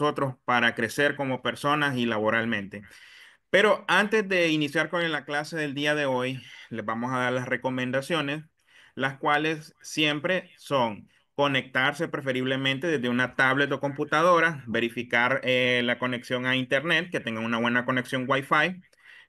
nosotros para crecer como personas y laboralmente. Pero antes de iniciar con la clase del día de hoy, les vamos a dar las recomendaciones, las cuales siempre son conectarse preferiblemente desde una tablet o computadora, verificar eh, la conexión a internet, que tenga una buena conexión Wi-Fi.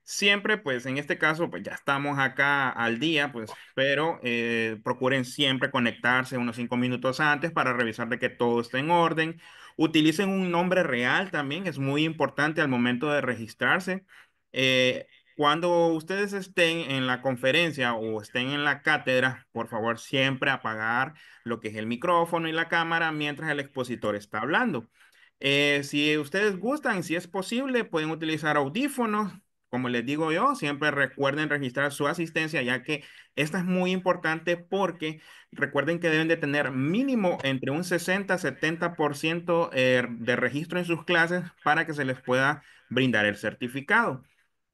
Siempre, pues en este caso, pues ya estamos acá al día, pues, pero eh, procuren siempre conectarse unos cinco minutos antes para revisar de que todo esté en orden Utilicen un nombre real también, es muy importante al momento de registrarse. Eh, cuando ustedes estén en la conferencia o estén en la cátedra, por favor siempre apagar lo que es el micrófono y la cámara mientras el expositor está hablando. Eh, si ustedes gustan, si es posible, pueden utilizar audífonos como les digo yo, siempre recuerden registrar su asistencia, ya que esta es muy importante porque recuerden que deben de tener mínimo entre un 60-70% eh, de registro en sus clases para que se les pueda brindar el certificado.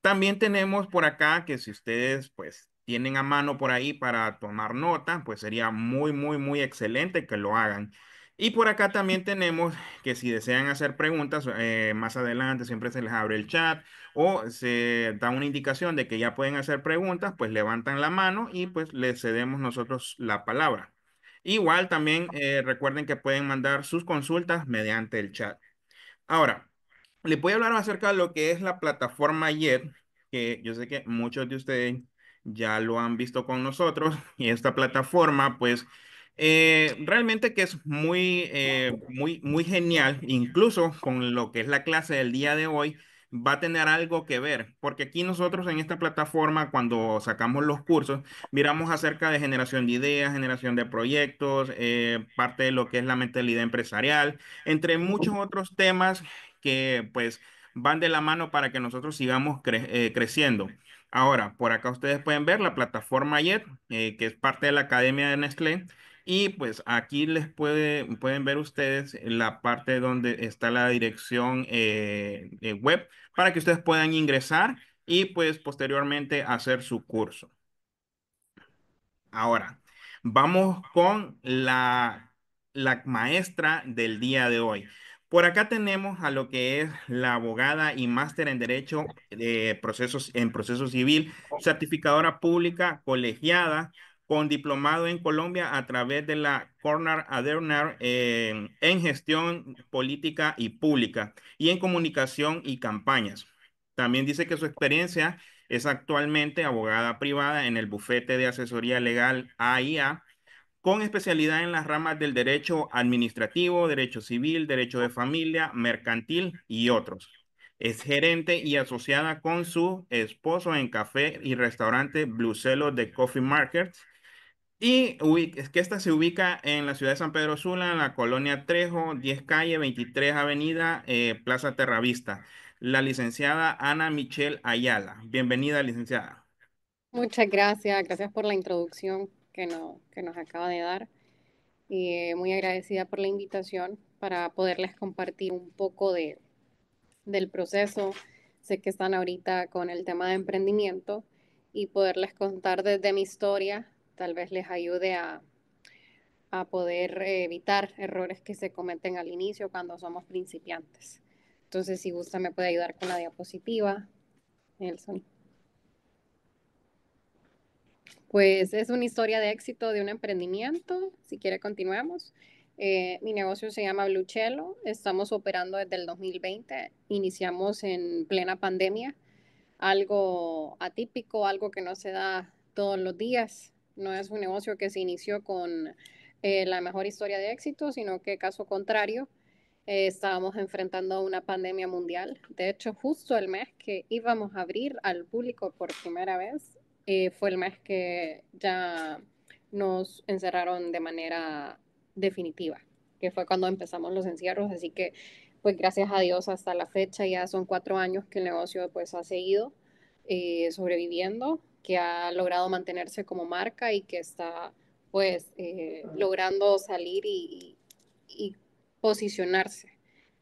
También tenemos por acá que si ustedes pues tienen a mano por ahí para tomar nota, pues sería muy, muy, muy excelente que lo hagan. Y por acá también tenemos que si desean hacer preguntas eh, más adelante, siempre se les abre el chat o se da una indicación de que ya pueden hacer preguntas, pues levantan la mano y pues les cedemos nosotros la palabra. Igual también eh, recuerden que pueden mandar sus consultas mediante el chat. Ahora, le voy a hablar acerca de lo que es la plataforma YET, que yo sé que muchos de ustedes ya lo han visto con nosotros y esta plataforma pues eh, realmente que es muy, eh, muy, muy genial, incluso con lo que es la clase del día de hoy, va a tener algo que ver, porque aquí nosotros en esta plataforma, cuando sacamos los cursos, miramos acerca de generación de ideas, generación de proyectos, eh, parte de lo que es la mentalidad empresarial, entre muchos otros temas que pues van de la mano para que nosotros sigamos creciendo. Ahora, por acá ustedes pueden ver la plataforma JET, que es parte de la Academia de Nestlé, y pues aquí les pueden ver ustedes la parte donde está la dirección eh, eh, web para que ustedes puedan ingresar y pues posteriormente hacer su curso. Ahora, vamos con la, la maestra del día de hoy. Por acá tenemos a lo que es la abogada y máster en Derecho de eh, procesos, en Proceso Civil, certificadora pública, colegiada, con diplomado en Colombia a través de la Corner Adernar em, en gestión política y pública y en comunicación y campañas. También dice que su experiencia es actualmente abogada privada en el bufete de asesoría legal AIA, con especialidad en las ramas del derecho administrativo, derecho civil, derecho de familia, mercantil y otros. Es gerente y asociada con su esposo en café y restaurante Blucelo de Coffee Markets y es que esta se ubica en la ciudad de San Pedro Sula, en la colonia Trejo, 10 calle, 23 avenida, eh, Plaza Terravista. La licenciada Ana Michelle Ayala. Bienvenida, licenciada. Muchas gracias, gracias por la introducción que, que nos acaba de dar. Y eh, muy agradecida por la invitación para poderles compartir un poco de, del proceso. Sé que están ahorita con el tema de emprendimiento y poderles contar desde mi historia tal vez les ayude a, poder evitar errores que se cometen al inicio cuando somos principiantes. Entonces, si gusta, me puede ayudar con la diapositiva, Nelson. Pues es una historia de éxito de un emprendimiento. Si quiere, continuemos. Eh, mi negocio se llama Bluchelo. Estamos operando desde el 2020. Iniciamos en plena pandemia. Algo atípico, algo que no se da todos los días. No es un negocio que se inició con eh, la mejor historia de éxito, sino que caso contrario, eh, estábamos enfrentando una pandemia mundial. De hecho, justo el mes que íbamos a abrir al público por primera vez, eh, fue el mes que ya nos encerraron de manera definitiva, que fue cuando empezamos los encierros. Así que, pues gracias a Dios, hasta la fecha ya son cuatro años que el negocio pues ha seguido sobreviviendo que ha logrado mantenerse como marca y que está pues eh, logrando salir y, y, posicionarse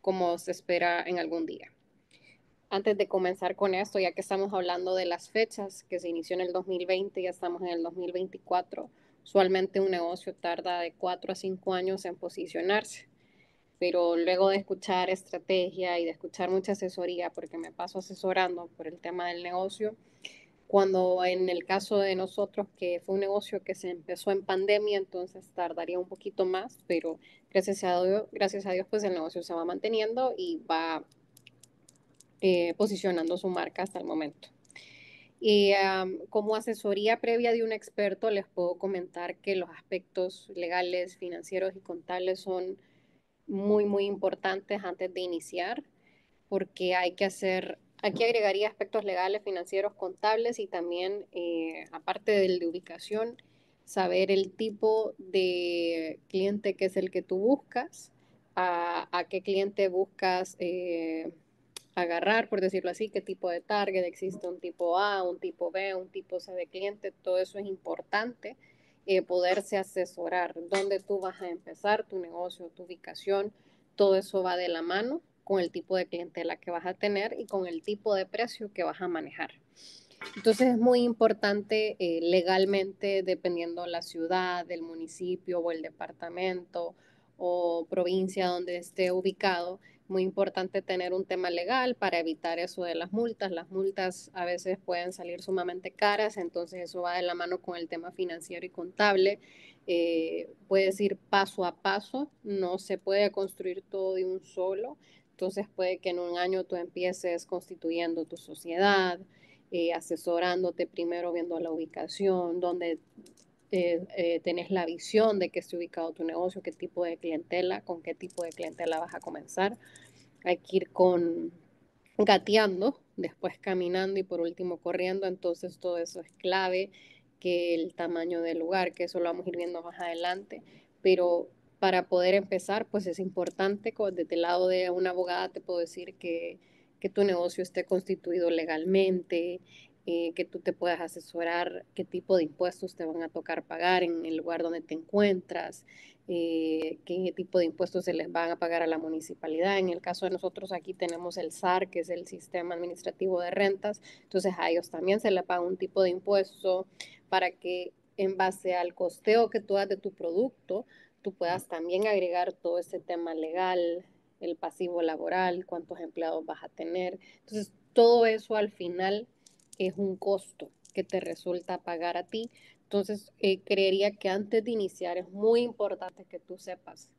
como se espera en algún día. Antes de comenzar con esto, ya que estamos hablando de las fechas que se inició en el 2020, ya estamos en el 2024, usualmente un negocio tarda de 4 a 5 años en posicionarse, pero luego de escuchar estrategia y de escuchar mucha asesoría, porque me paso asesorando por el tema del negocio, cuando en el caso de nosotros, que fue un negocio que se empezó en pandemia, entonces tardaría un poquito más, pero gracias a Dios, gracias a Dios pues el negocio se va manteniendo y va eh, posicionando su marca hasta el momento. Y como asesoría previa de un experto, les puedo comentar que los aspectos legales, financieros y contables son muy, muy importantes antes de iniciar, porque hay que hacer Aquí agregaría aspectos legales, financieros, contables y también, eh, aparte del de ubicación, saber el tipo de cliente que es el que tú buscas, a, qué cliente buscas eh, agarrar, por decirlo así, qué tipo de target existe, un tipo A, un tipo B, un tipo C de cliente, todo eso es importante. Eh, poderse asesorar, dónde tú vas a empezar tu negocio, tu ubicación, todo eso va de la mano con el tipo de clientela que vas a tener y con el tipo de precio que vas a manejar. Entonces es muy importante eh, legalmente, dependiendo la ciudad, del municipio o el departamento o provincia donde esté ubicado, muy importante tener un tema legal para evitar eso de las multas. Las multas a veces pueden salir sumamente caras, entonces eso va de la mano con el tema financiero y contable. Eh, puedes ir paso a paso, no se puede construir todo de un solo, entonces puede que en un año tú empieces constituyendo tu sociedad, eh, asesorándote primero, viendo la ubicación, donde eh, eh, tenés la visión de que esté ubicado tu negocio, qué tipo de clientela, con qué tipo de clientela vas a comenzar. Hay que ir con gateando, después caminando y por último corriendo. Entonces todo eso es clave, que el tamaño del lugar, que eso lo vamos a ir viendo más adelante. Pero para poder empezar, pues es importante, desde el lado de una abogada te puedo decir que, tu negocio esté constituido legalmente, eh, que tú te puedas asesorar qué tipo de impuestos te van a tocar pagar en el lugar donde te encuentras, eh, qué tipo de impuestos se les van a pagar a la municipalidad. En el caso de nosotros aquí tenemos el SAR, que es el Sistema Administrativo de Rentas, entonces a ellos también se les paga un tipo de impuesto para que en base al costeo que tú das de tu producto, tú puedas también agregar todo ese tema legal, el pasivo laboral, cuántos empleados vas a tener. Entonces, todo eso al final es un costo que te resulta pagar a ti. Entonces, eh, creería que antes de iniciar es muy importante que tú sepas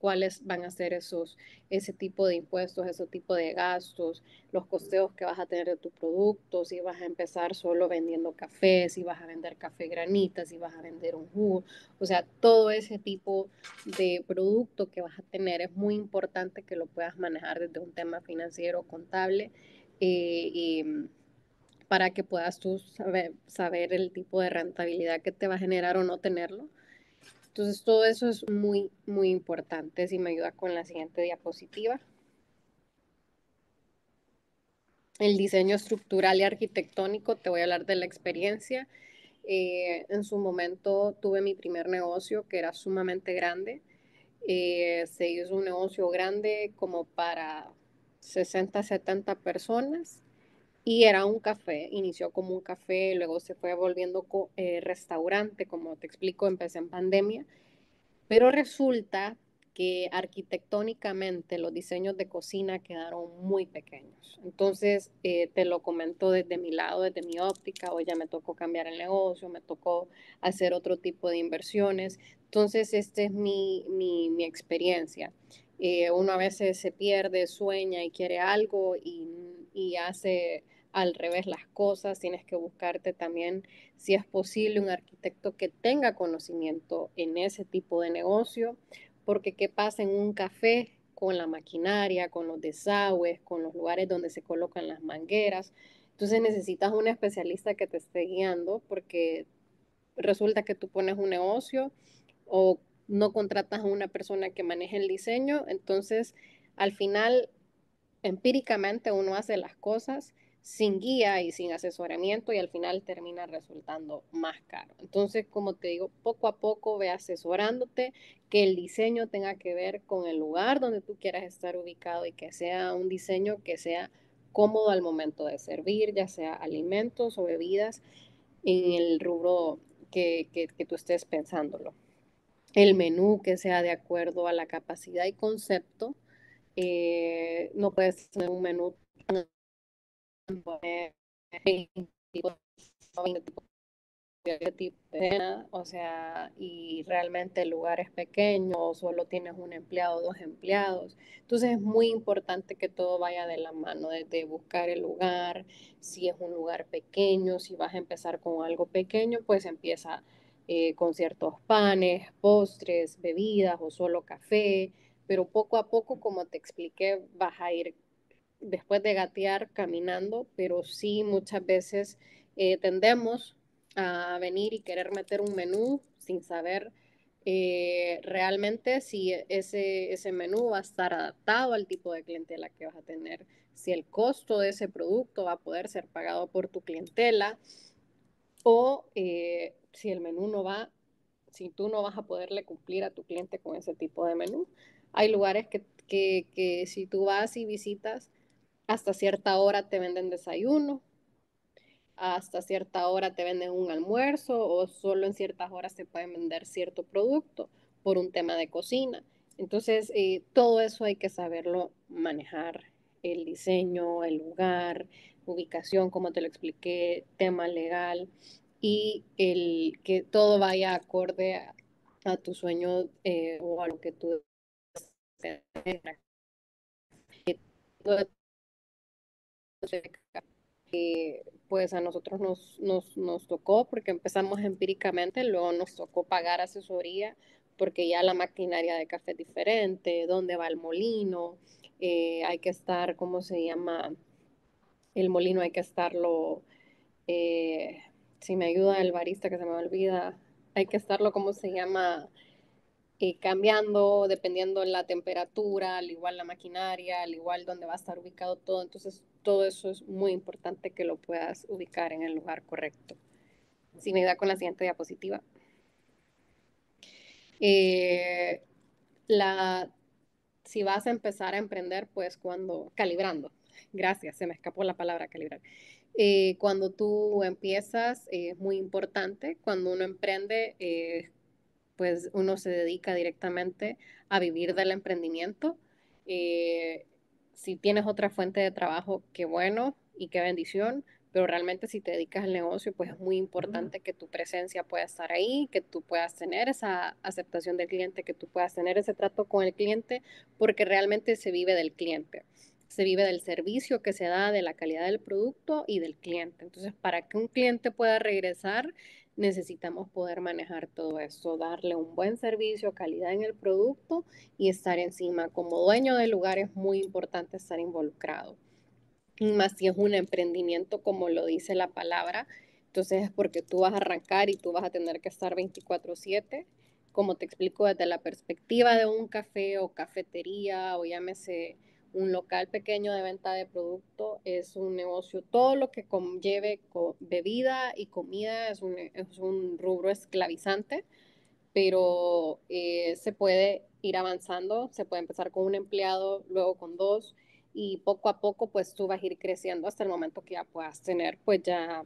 cuáles van a ser esos, ese tipo de impuestos, ese tipo de gastos, los costeos que vas a tener de tu producto, si vas a empezar solo vendiendo café, si vas a vender café granita, si vas a vender un jugo, o sea, todo ese tipo de producto que vas a tener es muy importante que lo puedas manejar desde un tema financiero, contable, eh, para que puedas tú saber el tipo de rentabilidad que te va a generar o no tenerlo entonces, todo eso es muy, muy importante. Si me ayuda con la siguiente diapositiva. El diseño estructural y arquitectónico, te voy a hablar de la experiencia. Eh, en su momento tuve mi primer negocio que era sumamente grande. Eh, se hizo un negocio grande como para 60, 70 personas y era un café, inició como un café, luego se fue volviendo eh, restaurante, como te explico, empecé en pandemia, pero resulta que arquitectónicamente los diseños de cocina quedaron muy pequeños. Entonces, eh, te lo comento desde mi lado, desde mi óptica, o ya me tocó cambiar el negocio, me tocó hacer otro tipo de inversiones. Entonces, esta es mi, mi, mi experiencia. Eh, uno a veces se pierde, sueña y quiere algo y, y hace al revés las cosas, tienes que buscarte también, si es posible, un arquitecto que tenga conocimiento en ese tipo de negocio, porque qué pasa en un café con la maquinaria, con los desagües, con los lugares donde se colocan las mangueras. Entonces necesitas un especialista que te esté guiando porque resulta que tú pones un negocio o no contratas a una persona que maneje el diseño, entonces al final empíricamente uno hace las cosas sin guía y sin asesoramiento y al final termina resultando más caro. Entonces, como te digo, poco a poco ve asesorándote que el diseño tenga que ver con el lugar donde tú quieras estar ubicado y que sea un diseño que sea cómodo al momento de servir, ya sea alimentos o bebidas en el rubro que, que, tú estés pensándolo. El menú que sea de acuerdo a la capacidad y concepto. Eh, no puedes tener un menú o sea, y realmente el lugar es pequeño o solo tienes un empleado, dos empleados. Entonces es muy importante que todo vaya de la mano, desde buscar el lugar, si es un lugar pequeño, si vas a empezar con algo pequeño, pues empieza eh, con ciertos panes, postres, bebidas o solo café, pero poco a poco, como te expliqué, vas a ir después de gatear caminando, pero sí muchas veces eh, tendemos a venir y querer meter un menú sin saber eh, realmente si ese, ese menú va a estar adaptado al tipo de clientela que vas a tener, si el costo de ese producto va a poder ser pagado por tu clientela o eh, si el menú no va, si tú no vas a poderle cumplir a tu cliente con ese tipo de menú. Hay lugares que, que si tú vas y visitas, hasta cierta hora te venden desayuno, hasta cierta hora te venden un almuerzo o solo en ciertas horas se pueden vender cierto producto por un tema de cocina. Entonces, eh, todo eso hay que saberlo manejar, el diseño, el lugar, ubicación, como te lo expliqué, tema legal y el que todo vaya acorde a, tu sueño eh, o a lo que tú pues a nosotros nos, tocó porque empezamos empíricamente, luego nos tocó pagar asesoría porque ya la maquinaria de café es diferente, dónde va el molino, eh, hay que estar, ¿cómo se llama? El molino hay que estarlo, eh, si me ayuda el barista que se me olvida, hay que estarlo, ¿cómo se llama? Eh, cambiando dependiendo la temperatura, al igual la maquinaria, al igual dónde va a estar ubicado todo. Entonces, todo eso es muy importante que lo puedas ubicar en el lugar correcto. Si me da con la siguiente diapositiva. Eh, la, si vas a empezar a emprender, pues cuando, calibrando, gracias, se me escapó la palabra calibrar. Eh, cuando tú empiezas, eh, es muy importante, cuando uno emprende, pues uno se dedica directamente a vivir del emprendimiento. Si tienes otra fuente de trabajo, qué bueno y qué bendición, pero realmente si te dedicas al negocio, pues es muy importante que tu presencia pueda estar ahí, que tú puedas tener esa aceptación del cliente, que tú puedas tener ese trato con el cliente, porque realmente se vive del cliente, se vive del servicio que se da, de la calidad del producto y del cliente. Entonces, para que un cliente pueda regresar, necesitamos poder manejar todo eso, darle un buen servicio, calidad en el producto y estar encima. Como dueño del lugar es muy importante estar involucrado. más si es un emprendimiento, como lo dice la palabra, entonces es porque tú vas a arrancar y tú vas a tener que estar 24/7 como te explico, desde la perspectiva de un café o cafetería o llámese un local pequeño de venta de producto es un negocio, todo lo que conlleve bebida y comida es un, es un rubro esclavizante, pero eh, se puede ir avanzando, se puede empezar con un empleado, luego con dos y poco a poco pues tú vas a ir creciendo hasta el momento que ya puedas tener pues ya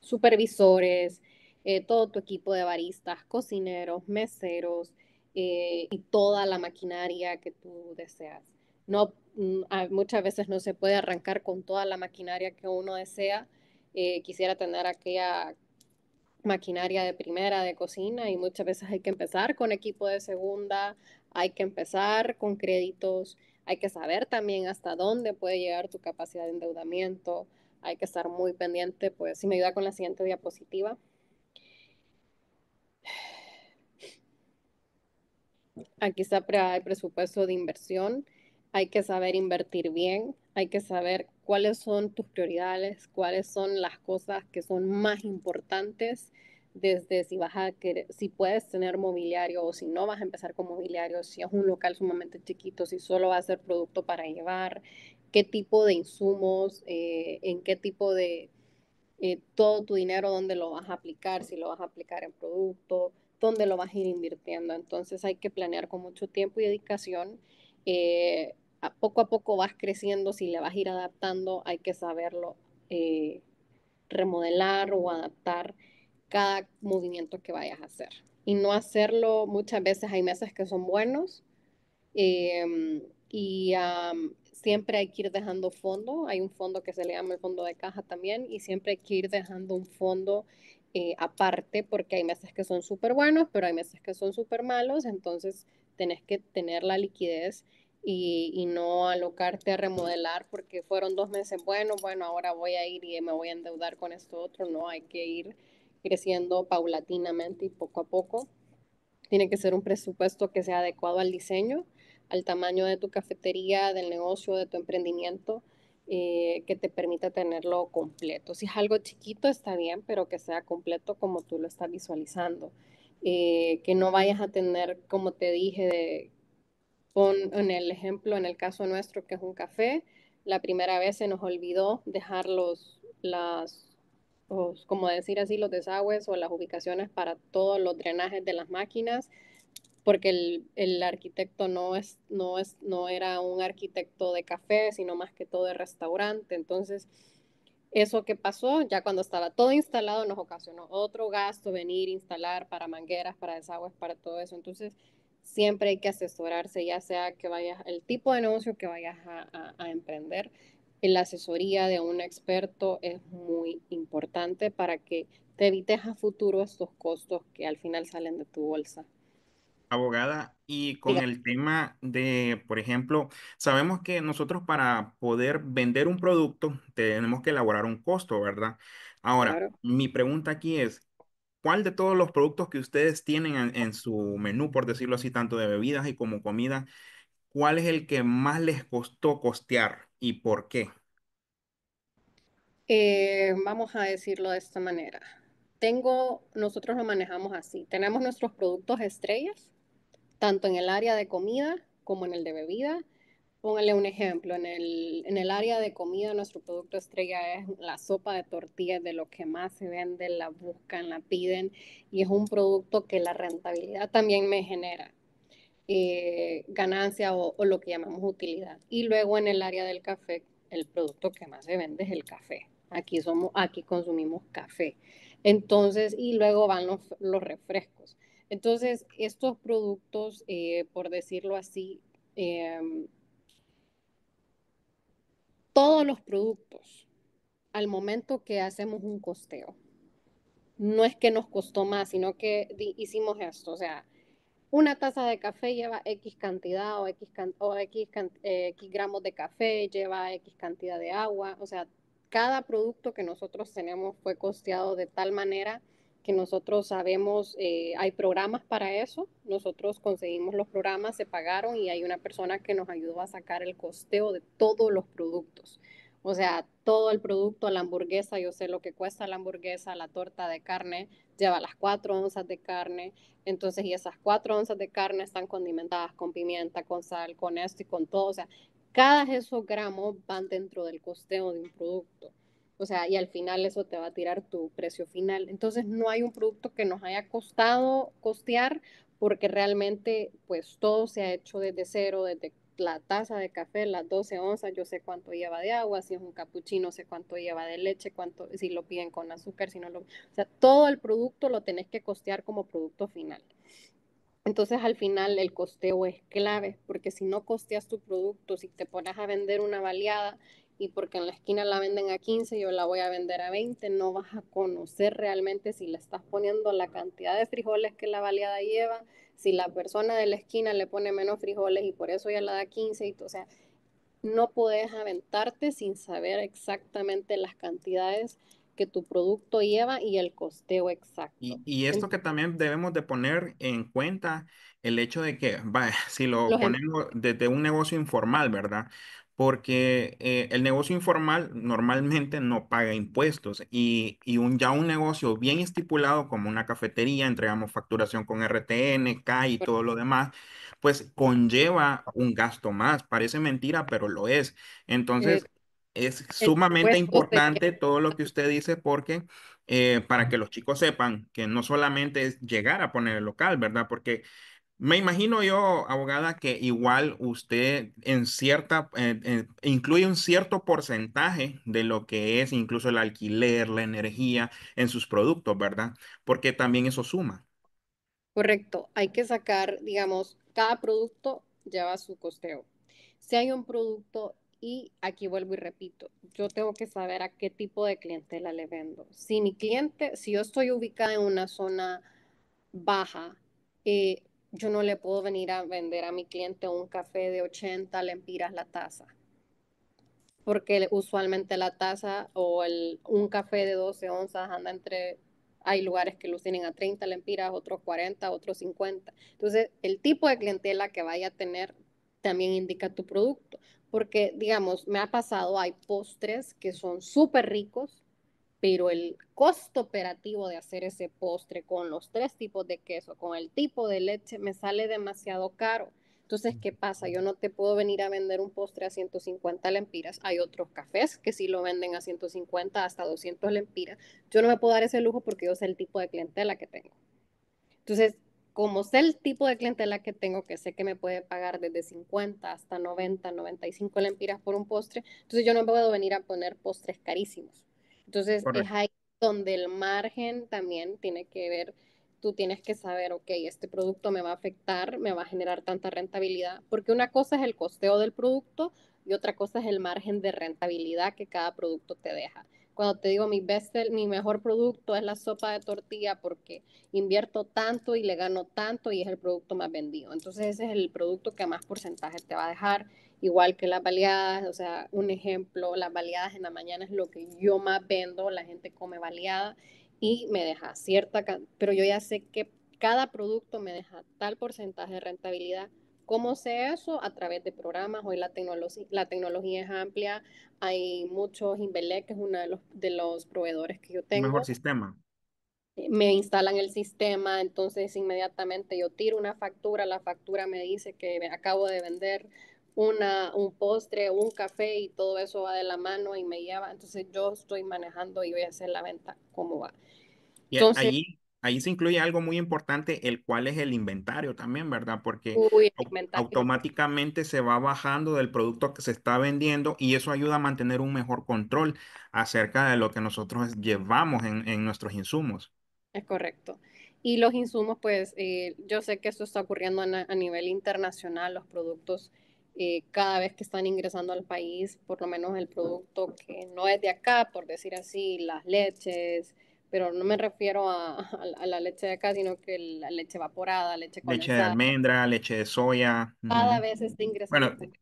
supervisores, eh, todo tu equipo de baristas, cocineros, meseros eh, y toda la maquinaria que tú deseas no, mm, muchas veces no se puede arrancar con toda la maquinaria que uno desea. Eh, quisiera tener aquella maquinaria de primera de cocina y muchas veces hay que empezar con equipo de segunda, hay que empezar con créditos, hay que saber también hasta dónde puede llegar tu capacidad de endeudamiento, hay que estar muy pendiente, pues si me ayuda con la siguiente diapositiva. Aquí está el presupuesto de inversión hay que saber invertir bien, hay que saber cuáles son tus prioridades, cuáles son las cosas que son más importantes, desde si vas a querer, si puedes tener mobiliario o si no vas a empezar con mobiliario, si es un local sumamente chiquito, si solo va a ser producto para llevar, qué tipo de insumos, eh, en qué tipo de eh, todo tu dinero, dónde lo vas a aplicar, si lo vas a aplicar en producto, dónde lo vas a ir invirtiendo. Entonces hay que planear con mucho tiempo y dedicación. Eh, poco a poco vas creciendo, si le vas a ir adaptando, hay que saberlo eh, remodelar o adaptar cada movimiento que vayas a hacer. Y no hacerlo, muchas veces hay meses que son buenos em, y siempre hay que ir dejando fondo. Hay un fondo que se le llama el fondo de caja también y siempre hay que ir dejando un fondo eh, aparte porque hay meses que son súper buenos, pero hay meses que son súper malos. Entonces tenés que tener la liquidez y, no alocarte a remodelar porque fueron dos meses, bueno, bueno, ahora voy a ir y me voy a endeudar con esto otro, no, hay que ir creciendo paulatinamente y poco a poco. Tiene que ser un presupuesto que sea adecuado al diseño, al tamaño de tu cafetería, del negocio, de tu emprendimiento, eh, que te permita tenerlo completo. Si es algo chiquito está bien, pero que sea completo como tú lo estás visualizando. Eh, que no vayas a tener, como te dije, de, en el ejemplo, en el caso nuestro, que es un café, la primera vez se nos olvidó dejar los, las, como decir así, los desagües o las ubicaciones para todos los drenajes de las máquinas, porque el, el arquitecto no, es, no, es, no era un arquitecto de café, sino más que todo de restaurante. Entonces, eso que pasó, ya cuando estaba todo instalado, nos ocasionó otro gasto, venir, instalar para mangueras, para desagües, para todo eso. Entonces, siempre hay que asesorarse, ya sea que vayas, el tipo de negocio que vayas a, emprender, la asesoría de un experto es muy importante para que te evites a futuro estos costos que al final salen de tu bolsa. Abogada, y con el tema de, por ejemplo, sabemos que nosotros para poder vender un producto tenemos que elaborar un costo, ¿verdad? Ahora, mi pregunta aquí es, ¿Cuál de todos los productos que ustedes tienen en, su menú, por decirlo así, tanto de bebidas y como comida, cuál es el que más les costó costear y por qué? Eh, vamos a decirlo de esta manera. Tengo, nosotros lo manejamos así. Tenemos nuestros productos estrellas, tanto en el área de comida como en el de bebida, Póngale un ejemplo, en el, área de comida nuestro producto estrella es la sopa de tortillas, de lo que más se vende, la buscan, la piden y es un producto que la rentabilidad también me genera. Eh, ganancia o, lo que llamamos utilidad. Y luego en el área del café, el producto que más se vende es el café. Aquí, somos, aquí consumimos café. Entonces, y luego van los, refrescos. Entonces, estos productos, eh, por decirlo así, em, todos los productos al momento que hacemos un costeo. No es que nos costó más, sino que hicimos esto, o sea, una taza de café lleva X cantidad o X, eh, X, gramos de café, lleva X cantidad de agua, o sea, cada producto que nosotros tenemos fue costeado de tal manera que nosotros sabemos, eh, hay programas para eso, nosotros conseguimos los programas, se pagaron y hay una persona que nos ayudó a sacar el costeo de todos los productos. O sea, todo el producto, la hamburguesa, yo sé lo que cuesta la hamburguesa, la torta de carne, lleva las cuatro onzas de carne. Entonces, y esas cuatro onzas de carne están condimentadas con pimienta, con sal, con esto y con todo. O sea, cada esos gramos van dentro del costeo de un producto. O sea, y al final eso te va a tirar tu precio final. Entonces no hay un producto que nos haya costado costear porque realmente pues todo se ha hecho desde cero, desde la taza de café, las 12 onzas, yo sé cuánto lleva de agua, si es un capuchino, sé cuánto lleva de leche, cuánto, si lo piden con azúcar, si no lo... O sea, todo el producto lo tenés que costear como producto final. Entonces al final el costeo es clave, porque si no costeas tu producto, si te pones a vender una baleada y porque en la esquina la venden a 15, yo la voy a vender a 20, no vas a conocer realmente si le estás poniendo la cantidad de frijoles que la baleada lleva, si la persona de la esquina le pone menos frijoles y por eso ya la da 15, y, o sea, no puedes aventarte sin saber exactamente las cantidades que tu producto lleva y el costeo exacto. Y, esto que también debemos de poner en cuenta, el hecho de que, vaya, si lo ponemos desde un negocio informal, ¿verdad? porque eh, el negocio informal normalmente no paga impuestos y, un, ya un negocio bien estipulado como una cafetería, entregamos facturación con RTN, CAI y todo lo demás, pues conlleva un gasto más. Parece mentira, pero lo es. Entonces, es sumamente importante todo lo que usted dice porque... Eh, para que los chicos sepan que no solamente es llegar a poner el local, ¿verdad? Porque me imagino yo, abogada, que igual usted incluye un cierto porcentaje de lo que es incluso el alquiler, la energía en sus productos, ¿verdad? Porque también eso suma. Correcto, hay que sacar, digamos, cada producto lleva su costeo. Si hay un producto y aquí vuelvo y repito, yo tengo que saber a qué tipo de clientela le vendo. Si mi cliente, si yo estoy ubicada en una zona baja, eh, yo no le puedo venir a vender a mi cliente un café de 80 lempiras la taza. Porque usualmente la taza o el, un café de 12 onzas anda entre. Hay lugares que los tienen a 30 lempiras, otros 40, otros 50. Entonces, el tipo de clientela que vaya a tener también indica tu producto. Porque, digamos, me ha pasado, hay postres que son súper ricos, pero el costo operativo de hacer ese postre con los tres tipos de queso, con el tipo de leche, me sale demasiado caro. Entonces, ¿qué pasa? Yo no te puedo venir a vender un postre a 150 lempiras. Hay otros cafés que sí lo venden a 150 hasta 200 lempiras. Yo no me puedo dar ese lujo porque yo sé el tipo de clientela que tengo. Entonces, como sé el tipo de clientela que tengo, que sé que me puede pagar desde 50 hasta 90, 95 lempiras por un postre, entonces yo no puedo venir a poner postres carísimos. Entonces es ahí donde el margen también tiene que ver, tú tienes que saber, ok, este producto me va a afectar, me va a generar tanta rentabilidad, porque una cosa es el costeo del producto y otra cosa es el margen de rentabilidad que cada producto te deja. Cuando te digo mi best, mi mejor producto es la sopa de tortilla porque invierto tanto y le gano tanto y es el producto más vendido. Entonces ese es el producto que a más porcentaje te va a dejar igual que las baleadas, o sea, un ejemplo, las baleadas en la mañana es lo que yo más vendo, la gente come baleada y me deja cierta, pero yo ya sé que cada producto me deja tal porcentaje de rentabilidad. ¿Cómo sé eso? A través de programas. Hoy la, la tecnología es amplia. Hay muchos, Inbelec, que es uno de los, de los proveedores que yo tengo. Mejor sistema eh, me instalan el sistema, entonces inmediatamente yo tiro una factura, la factura me dice que acabo de vender un postre, un café y todo eso va de la mano y me lleva. Entonces yo estoy manejando y voy a hacer la venta como va. Y Entonces, se incluye algo muy importante, el cual es el inventario también, ¿verdad? Porque automáticamente se va bajando del producto que se está vendiendo y eso ayuda a mantener un mejor control acerca de lo que nosotros llevamos en, nuestros insumos. Es correcto. Y los insumos, pues eh, yo sé que esto está ocurriendo a nivel internacional, los productos eh, cada vez que están ingresando al país, por lo menos el producto que no es de acá, por decir así, las leches, pero no me refiero a, la leche de acá, sino que la leche evaporada, leche Leche de almendra, leche de soya. Cada vez está ingresando. Bueno,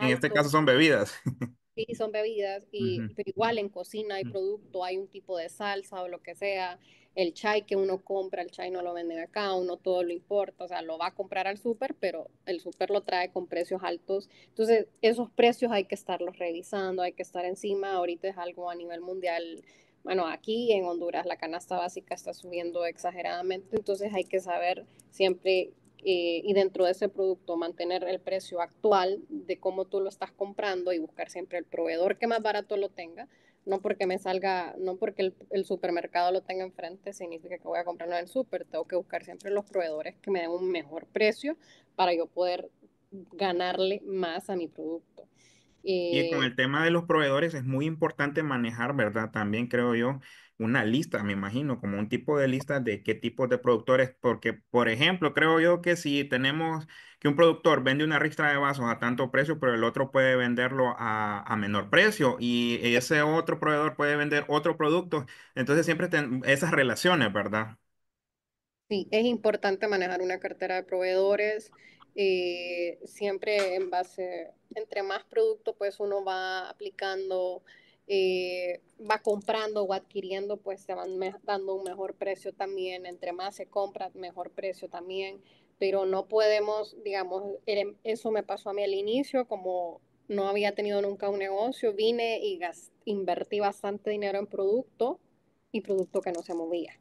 en este caso son bebidas. Sí, son bebidas, y, pero igual en cocina hay producto, hay un tipo de salsa o lo que sea, el chai que uno compra, el chai no lo venden acá, uno todo lo importa, o sea, lo va a comprar al súper, pero el súper lo trae con precios altos. Entonces, esos precios hay que estarlos revisando, hay que estar encima. Ahorita es algo a nivel mundial. Bueno, aquí en Honduras la canasta básica está subiendo exageradamente, entonces hay que saber siempre eh, y dentro de ese producto mantener el precio actual de cómo tú lo estás comprando y buscar siempre el proveedor que más barato lo tenga no porque me salga, no porque el, supermercado lo tenga enfrente significa que voy a comprarlo en el super. Tengo que buscar siempre los proveedores que me den un mejor precio para yo poder ganarle más a mi producto. y con eh, el tema de los proveedores es muy importante manejar, ¿verdad? También creo yo una lista, me imagino, como un tipo de lista de qué tipo de productores, porque, por ejemplo, creo yo que si tenemos que un productor vende una ristra de vasos a tanto precio, pero el otro puede venderlo a, a menor precio y ese otro proveedor puede vender otro producto, entonces siempre esas relaciones, ¿verdad? Sí, es importante manejar una cartera de proveedores, eh, siempre en base, entre más producto, pues uno va aplicando eh, va comprando o adquiriendo, pues se van dando un mejor precio también. Entre más se compra, mejor precio también. Pero no podemos, digamos, em, eso me pasó a mí al inicio, como no había tenido nunca un negocio, vine y invertí bastante dinero en producto y producto que no se movía.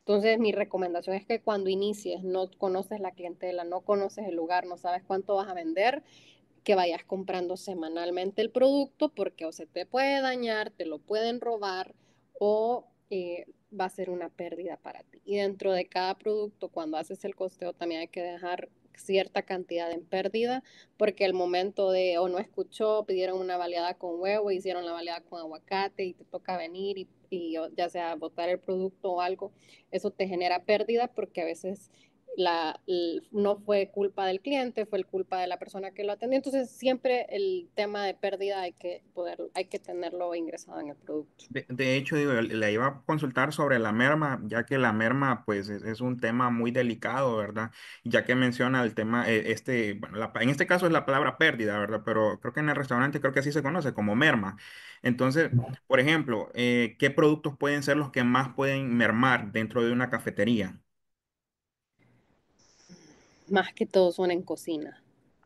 Entonces, mi recomendación es que cuando inicies, no conoces la clientela, no conoces el lugar, no sabes cuánto vas a vender, que vayas comprando semanalmente el producto porque o se te puede dañar, te lo pueden robar o eh, va a ser una pérdida para ti. Y dentro de cada producto, cuando haces el costeo, también hay que dejar cierta cantidad en pérdida, porque el momento de o no escuchó, pidieron una baleada con huevo, hicieron la baleada con aguacate y te toca venir y, y ya sea botar el producto o algo, eso te genera pérdida porque a veces no fue culpa del cliente, fue culpa de la persona que lo atendió. Entonces, siempre el tema de pérdida hay que, poder, hay que tenerlo ingresado en el producto. De, hecho, digo, le iba a consultar sobre la merma, ya que la merma, pues, es, un tema muy delicado, ¿verdad? Ya que menciona el tema, eh, este, en este caso es la palabra pérdida, ¿verdad? Pero creo que en el restaurante creo que así se conoce como merma. Entonces, por ejemplo, eh, ¿qué productos pueden ser los que más pueden mermar dentro de una cafetería? más que todo son en cocina.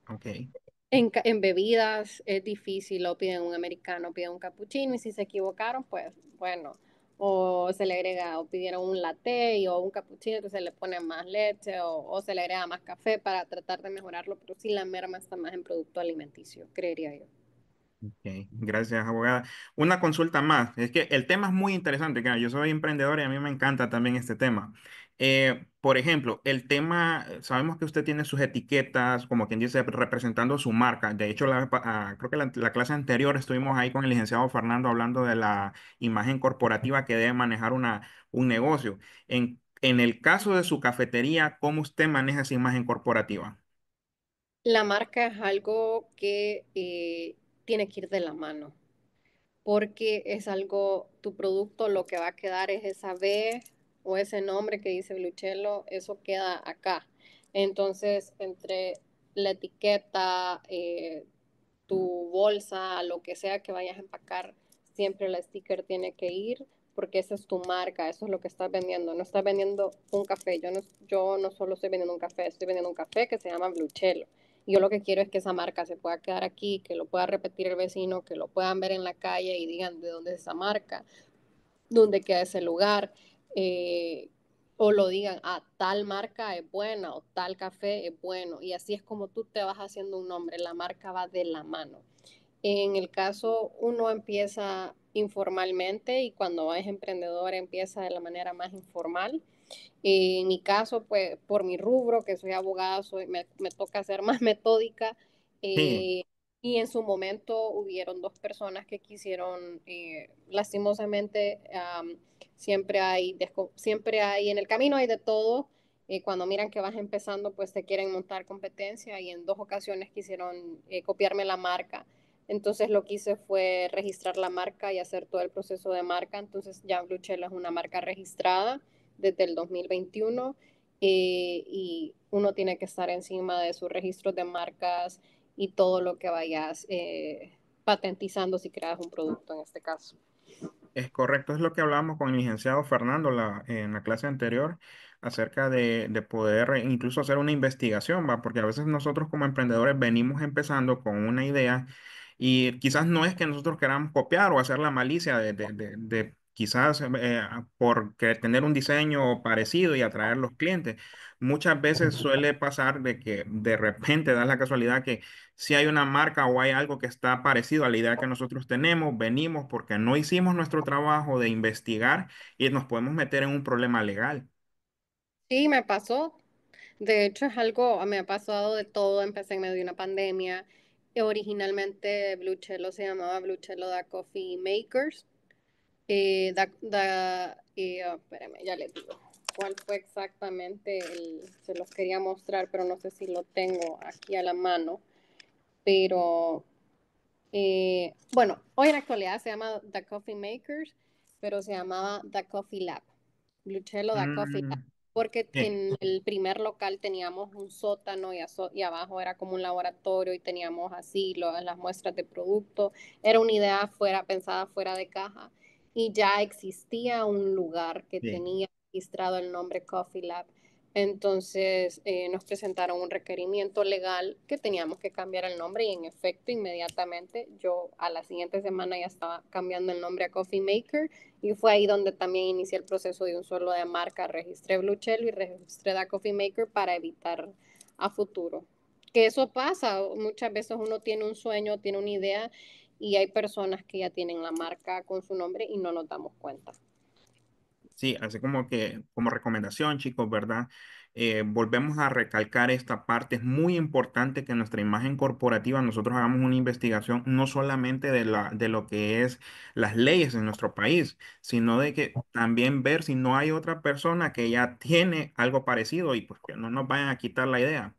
Okay. En, bebidas es difícil, o piden un americano, piden un cappuccino, y si se equivocaron, pues bueno, o se le agrega, o pidieron un latte o un cappuccino, entonces se le pone más leche, o, se le agrega más café para tratar de mejorarlo, pero sí la merma está más en producto alimenticio, creería yo. Ok, gracias, abogada. Una consulta más. Es que el tema es muy interesante. Yo soy emprendedor y a mí me encanta también este tema. Eh, por ejemplo, el tema, sabemos que usted tiene sus etiquetas, como quien dice, representando su marca. De hecho, ah, creo que la, clase anterior estuvimos ahí con el licenciado Fernando hablando de la imagen corporativa que debe manejar una, un negocio. En, el caso de su cafetería, ¿cómo usted maneja esa imagen corporativa? La marca es algo que eh, tiene que ir de la mano, porque es algo, tu producto lo que va a quedar es esa B ese nombre que dice Bluchelo, eso queda acá. Entonces, entre la etiqueta, eh, tu bolsa, lo que sea que vayas a empacar, siempre la sticker tiene que ir porque esa es tu marca, eso es lo que estás vendiendo. No estás vendiendo un café, yo no, yo no solo estoy vendiendo un café, estoy vendiendo un café que se llama Bluchelo. Yo lo que quiero es que esa marca se pueda quedar aquí, que lo pueda repetir el vecino, que lo puedan ver en la calle y digan de dónde es esa marca, dónde queda ese lugar. Eh, o lo digan, a ah, tal marca es buena o tal café es bueno. Y así es como tú te vas haciendo un nombre, la marca va de la mano. En el caso, uno empieza informalmente y cuando es emprendedor empieza de la manera más informal. en mi caso, pues por mi rubro, que soy abogada, soy, me, toca ser más metódica. Eh, y en su momento hubieron dos personas que quisieron, eh, lastimosamente, siempre, hay siempre hay, en el camino hay de todo. Eh, cuando miran que vas empezando, pues te quieren montar competencia y en dos ocasiones quisieron eh, copiarme la marca. Entonces lo que hice fue registrar la marca y hacer todo el proceso de marca. Entonces ya Blue es una marca registrada desde el 2021 y uno tiene que estar encima de sus registros de marcas, y todo lo que vayas eh, patentizando si creas un producto en este caso. Es correcto, es lo que hablamos con el licenciado Fernando la, en la clase anterior acerca de, poder incluso hacer una investigación, ¿va? porque a veces nosotros como emprendedores venimos empezando con una idea y quizás no es que nosotros queramos copiar o hacer la malicia de quizás em, eh, porque tener un diseño parecido y atraer los clientes. Muchas veces suele pasar de que de repente da la casualidad que si hay una marca o hay algo que está parecido a la idea que nosotros tenemos, venimos porque no hicimos nuestro trabajo de investigar y nos podemos meter en un problema legal. Sí, me pasó. De hecho, es algo, me ha pasado de todo. Empecé en medio de una pandemia. Originalmente Blue se llamaba Blue da Coffee Makers eh, da, eh, ah, ya les digo cuál fue exactamente se los quería mostrar, pero no sé si lo tengo aquí a la mano, pero eh, bueno, hoy en actualidad se llama The Coffee Makers, pero se llamaba The Coffee Lab, Luchelo The Coffee Lab, mm, porque en el primer local teníamos un sótano y, y, abajo era como un laboratorio y teníamos así las muestras de producto, era una idea fuera, pensada fuera de caja y ya existía un lugar que tenía registrado el nombre Coffee Lab. Entonces eh, nos presentaron un requerimiento legal que teníamos que cambiar el nombre y en efecto inmediatamente yo a la siguiente semana ya estaba cambiando el nombre a Coffee Maker y fue ahí donde también inicié el proceso de un suelo de marca. Registré Bluchello y registré a Coffee Maker para evitar a futuro. Que eso pasa, muchas veces uno tiene un sueño, tiene una idea y hay personas que ya tienen la marca con su nombre y no nos damos cuenta. Sí, así como que como recomendación, chicos, ¿verdad? Eh, volvemos a recalcar esta parte. Es muy importante que nuestra imagen corporativa, nosotros hagamos una investigación no solamente de, la, de lo que es las leyes en nuestro país, sino de que también ver si no hay otra persona que ya tiene algo parecido y pues que no nos vayan a quitar la idea.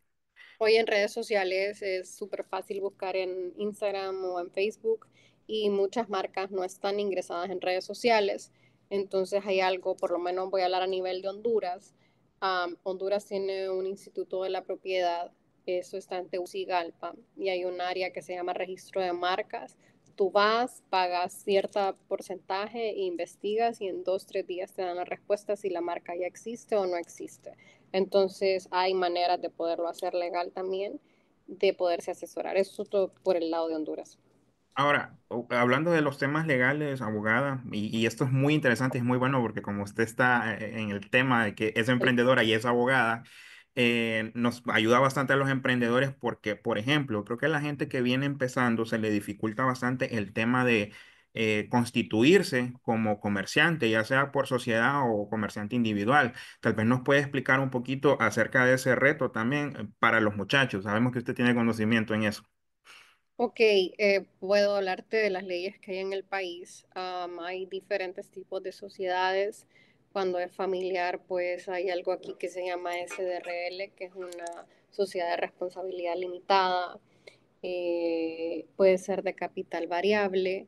Hoy en redes sociales es súper fácil buscar en Instagram o en Facebook y muchas marcas no están ingresadas en redes sociales. Entonces hay algo, por lo menos voy a hablar a nivel de Honduras. Honduras tiene un instituto de la propiedad, eso está en Tegucigalpa, y hay un área que se llama registro de marcas. Tú vas, pagas cierto porcentaje, e investigas y en dos, tres días te dan la respuesta si la marca ya existe o no existe. Entonces hay maneras de poderlo hacer legal también, de poderse asesorar. Eso todo por el lado de Honduras. Ahora, hablando de los temas legales, abogada, y, esto es muy interesante, es muy bueno porque como usted está eh, en el tema de que es emprendedora y es abogada, eh, nos ayuda bastante a los emprendedores porque, por ejemplo, creo que a la gente que viene empezando se le dificulta bastante el tema de eh, constituirse como comerciante, ya sea por sociedad o comerciante individual. Tal vez nos puede explicar un poquito acerca de ese reto también eh, para los muchachos. Sabemos que usted tiene conocimiento en eso. Ok, eh, puedo hablarte de las leyes que hay en el país. hay diferentes tipos de sociedades. Cuando es familiar, pues hay algo aquí que se llama SDRL, que es una sociedad de responsabilidad limitada. puede ser de capital variable.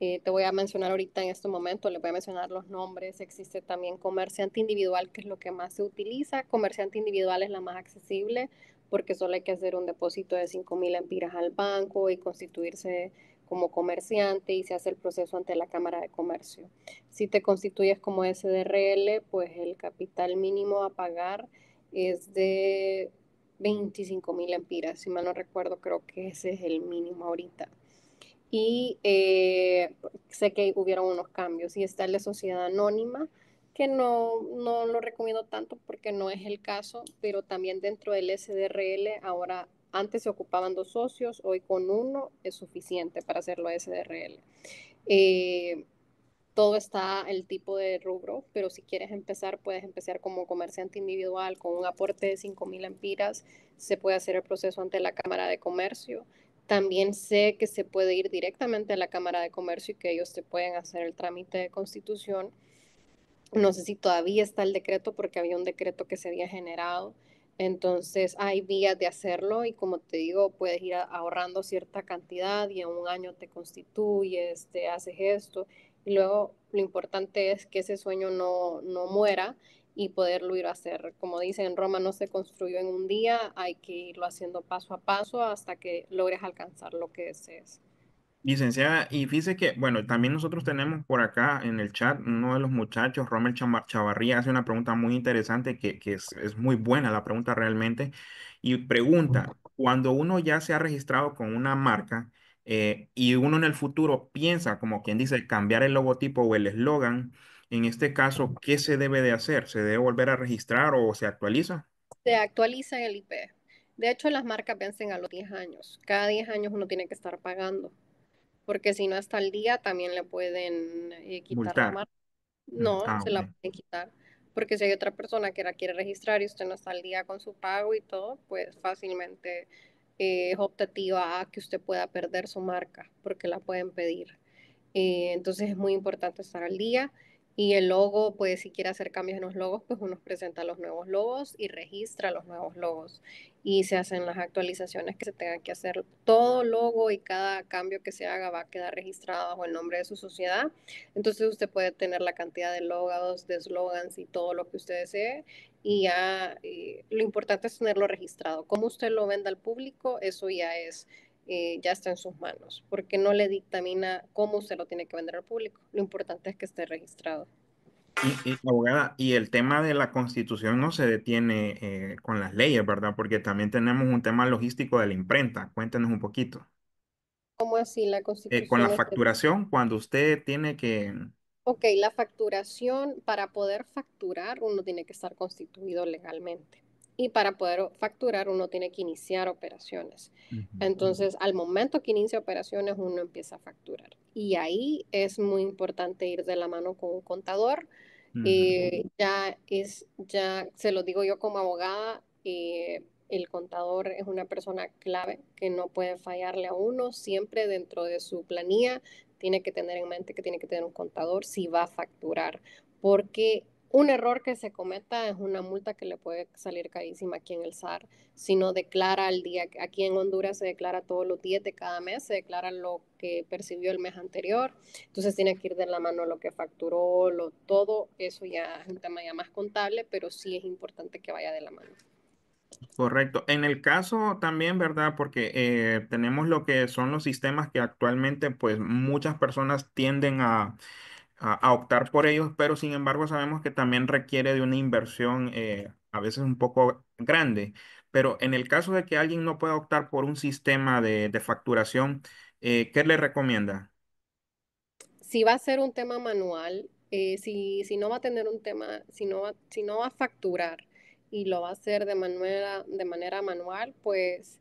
Eh, te voy a mencionar ahorita en este momento, les voy a mencionar los nombres. Existe también comerciante individual, que es lo que más se utiliza. Comerciante individual es la más accesible porque solo hay que hacer un depósito de 5.000 empiras al banco y constituirse como comerciante y se hace el proceso ante la Cámara de Comercio. Si te constituyes como SDRL, pues el capital mínimo a pagar es de 25.000 empiras. Si mal no recuerdo, creo que ese es el mínimo ahorita y eh, sé que hubieron unos cambios y está la sociedad anónima que no, no lo recomiendo tanto porque no es el caso, pero también dentro del SDRL ahora antes se ocupaban dos socios, hoy con uno es suficiente para hacerlo SDRL. Eh, todo está el tipo de rubro, pero si quieres empezar, puedes empezar como comerciante individual con un aporte de 5.000 empiras, se puede hacer el proceso ante la Cámara de Comercio también sé que se puede ir directamente a la Cámara de Comercio y que ellos te pueden hacer el trámite de constitución. No sé si todavía está el decreto porque había un decreto que se había generado. Entonces hay vías de hacerlo y como te digo, puedes ir ahorrando cierta cantidad y en un año te constituyes, te haces esto. Y luego lo importante es que ese sueño no, no muera y poderlo ir a hacer. Como dicen, Roma no se construyó en un día, hay que irlo haciendo paso a paso hasta que logres alcanzar lo que desees. Licenciada, y fíjese que, bueno, también nosotros tenemos por acá en el chat uno de los muchachos, Romel Chavarría, hace una pregunta muy interesante que, es, muy buena la pregunta realmente. Y pregunta, cuando uno ya se ha registrado con una marca eh, y uno en el futuro piensa, como quien dice, cambiar el logotipo o el eslogan, en este caso, ¿qué se debe de hacer? ¿Se debe volver a registrar o se actualiza? Se actualiza el IP. De hecho, las marcas vencen a los 10 años. Cada 10 años uno tiene que estar pagando, porque si no hasta el día también le pueden eh, quitar la marca. Mm, no, ah, se la pueden quitar, porque si hay otra persona que la quiere registrar y usted no está al día con su pago y todo, pues fácilmente eh, es optativa a que usted pueda perder su marca, porque la pueden pedir. Eh, entonces es muy importante estar al día. Y el logo, pues si quiere hacer cambios en los logos, pues uno presenta los nuevos logos y registra los nuevos logos. Y se hacen las actualizaciones que se tengan que hacer. Todo logo y cada cambio que se haga va a quedar registrado bajo el nombre de su sociedad. Entonces usted puede tener la cantidad de logos, de slogans y todo lo que usted desee. Y ya eh, lo importante es tenerlo registrado. Cómo usted lo venda al público, eso ya es eh, ya está en sus manos, porque no le dictamina cómo se lo tiene que vender al público. Lo importante es que esté registrado. Y, abogada, y el tema de la constitución no se detiene eh, con las leyes, ¿verdad? Porque también tenemos un tema logístico de la imprenta. Cuéntenos un poquito. ¿Cómo así la eh, constitución? con la facturación, cuando usted tiene que... Ok, la facturación, para poder facturar uno tiene que estar constituido legalmente y para poder facturar uno tiene que iniciar operaciones. Entonces, al momento que inicia operaciones, uno empieza a facturar. Y ahí es muy importante ir de la mano con un contador. Eh, ya es, ya se lo digo yo como abogada, eh, el contador es una persona clave que no puede fallarle a uno siempre dentro de su planilla. Tiene que tener en mente que tiene que tener un contador si va a facturar, porque un error que se cometa es una multa que le puede salir carísima aquí en el SAR. Si no declara al día, aquí en Honduras se declara todos los días de cada mes, se declara lo que percibió el mes anterior. Entonces tiene que ir de la mano lo que facturó, lo, todo. Eso ya es un tema ya más contable, pero sí es importante que vaya de la mano. Correcto. En el caso también, ¿verdad? Porque eh, tenemos lo que son los sistemas que actualmente pues muchas personas tienden a a, optar por ellos, pero sin embargo sabemos que también requiere de una inversión eh, a veces un poco grande. Pero en el caso de que alguien no pueda optar por un sistema de, facturación, eh, ¿qué le recomienda? Si va a ser un tema manual, eh, si, no va a tener un tema, si no, va, si no va a facturar y lo va a hacer de manera, de manera manual, pues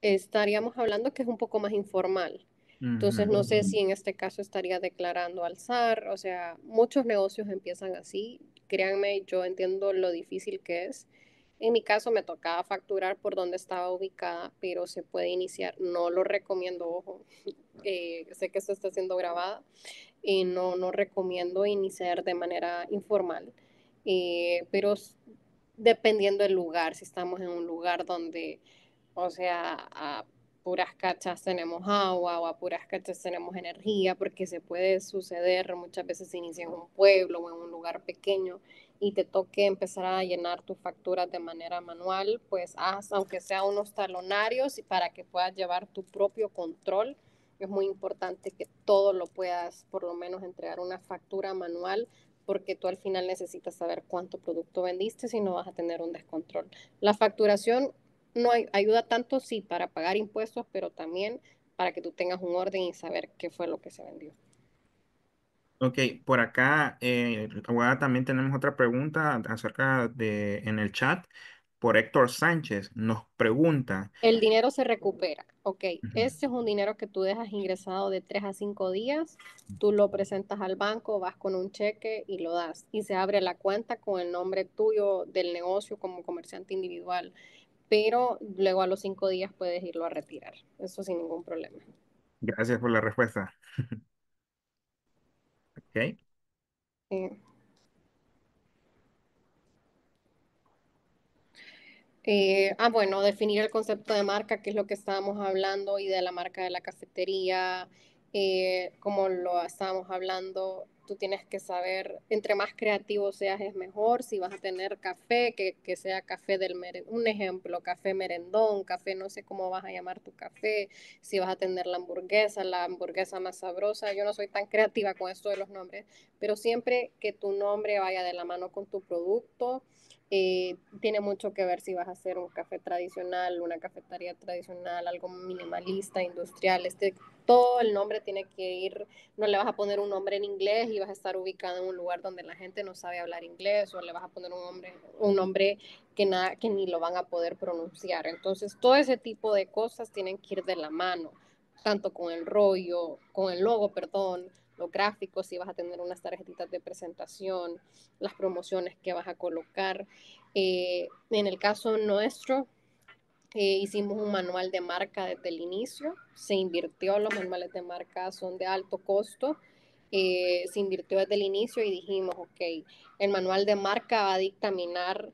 estaríamos hablando que es un poco más informal. Entonces no sé si en este caso estaría declarando alzar o sea, muchos negocios empiezan así, créanme, yo entiendo lo difícil que es. En mi caso me tocaba facturar por donde estaba ubicada, pero se puede iniciar. No lo recomiendo, ojo. Eh, sé que esto está siendo grabado. y eh, no, no recomiendo iniciar de manera informal, eh, pero dependiendo del lugar, si estamos en un lugar donde, o sea, a, puras cachas tenemos agua o a puras cachas tenemos energía, porque se puede suceder, muchas veces se inicia en un pueblo o en un lugar pequeño y te toque empezar a llenar tus facturas de manera manual, pues haz aunque sea unos talonarios y para que puedas llevar tu propio control. Es muy importante que todo lo puedas, por lo menos, entregar una factura manual porque tú al final necesitas saber cuánto producto vendiste, si no vas a tener un descontrol. La facturación no ayuda tanto, sí, para pagar impuestos, pero también para que tú tengas un orden y saber qué fue lo que se vendió. Ok, por acá, eh, también tenemos otra pregunta acerca de en el chat por Héctor Sánchez. Nos pregunta. El dinero se recupera. Ok, ese es un dinero que tú dejas ingresado de tres a cinco días, tú lo presentas al banco, vas con un cheque y lo das. Y se abre la cuenta con el nombre tuyo del negocio como comerciante individual pero luego a los cinco días puedes irlo a retirar, eso sin ningún problema. Gracias por la respuesta. ok. Eh, eh, ah, bueno, definir el concepto de marca, que es lo que estábamos hablando, y de la marca de la cafetería, eh, como lo estábamos hablando, tú tienes que saber, entre más creativo seas es mejor, si vas a tener café, que, sea café del merendón, un ejemplo, café merendón, café no sé cómo vas a llamar tu café, si vas a tener la hamburguesa, la hamburguesa más sabrosa, yo no soy tan creativa con esto de los nombres, pero siempre que tu nombre vaya de la mano con tu producto, eh, tiene mucho que ver si vas a hacer un café tradicional, una cafetería tradicional, algo minimalista, industrial. Este, todo el nombre tiene que ir, no le vas a poner un nombre en inglés y vas a estar ubicado en un lugar donde la gente no sabe hablar inglés o le vas a poner un nombre, un nombre que, nada, que ni lo van a poder pronunciar. Entonces, todo ese tipo de cosas tienen que ir de la mano, tanto con el rollo, con el logo, perdón, los gráficos, si vas a tener unas tarjetitas de presentación, las promociones que vas a colocar. Eh, en el caso nuestro, eh, hicimos un manual de marca desde el inicio, se invirtió, los manuales de marca son de alto costo, eh, se invirtió desde el inicio y dijimos, ok, el manual de marca va a dictaminar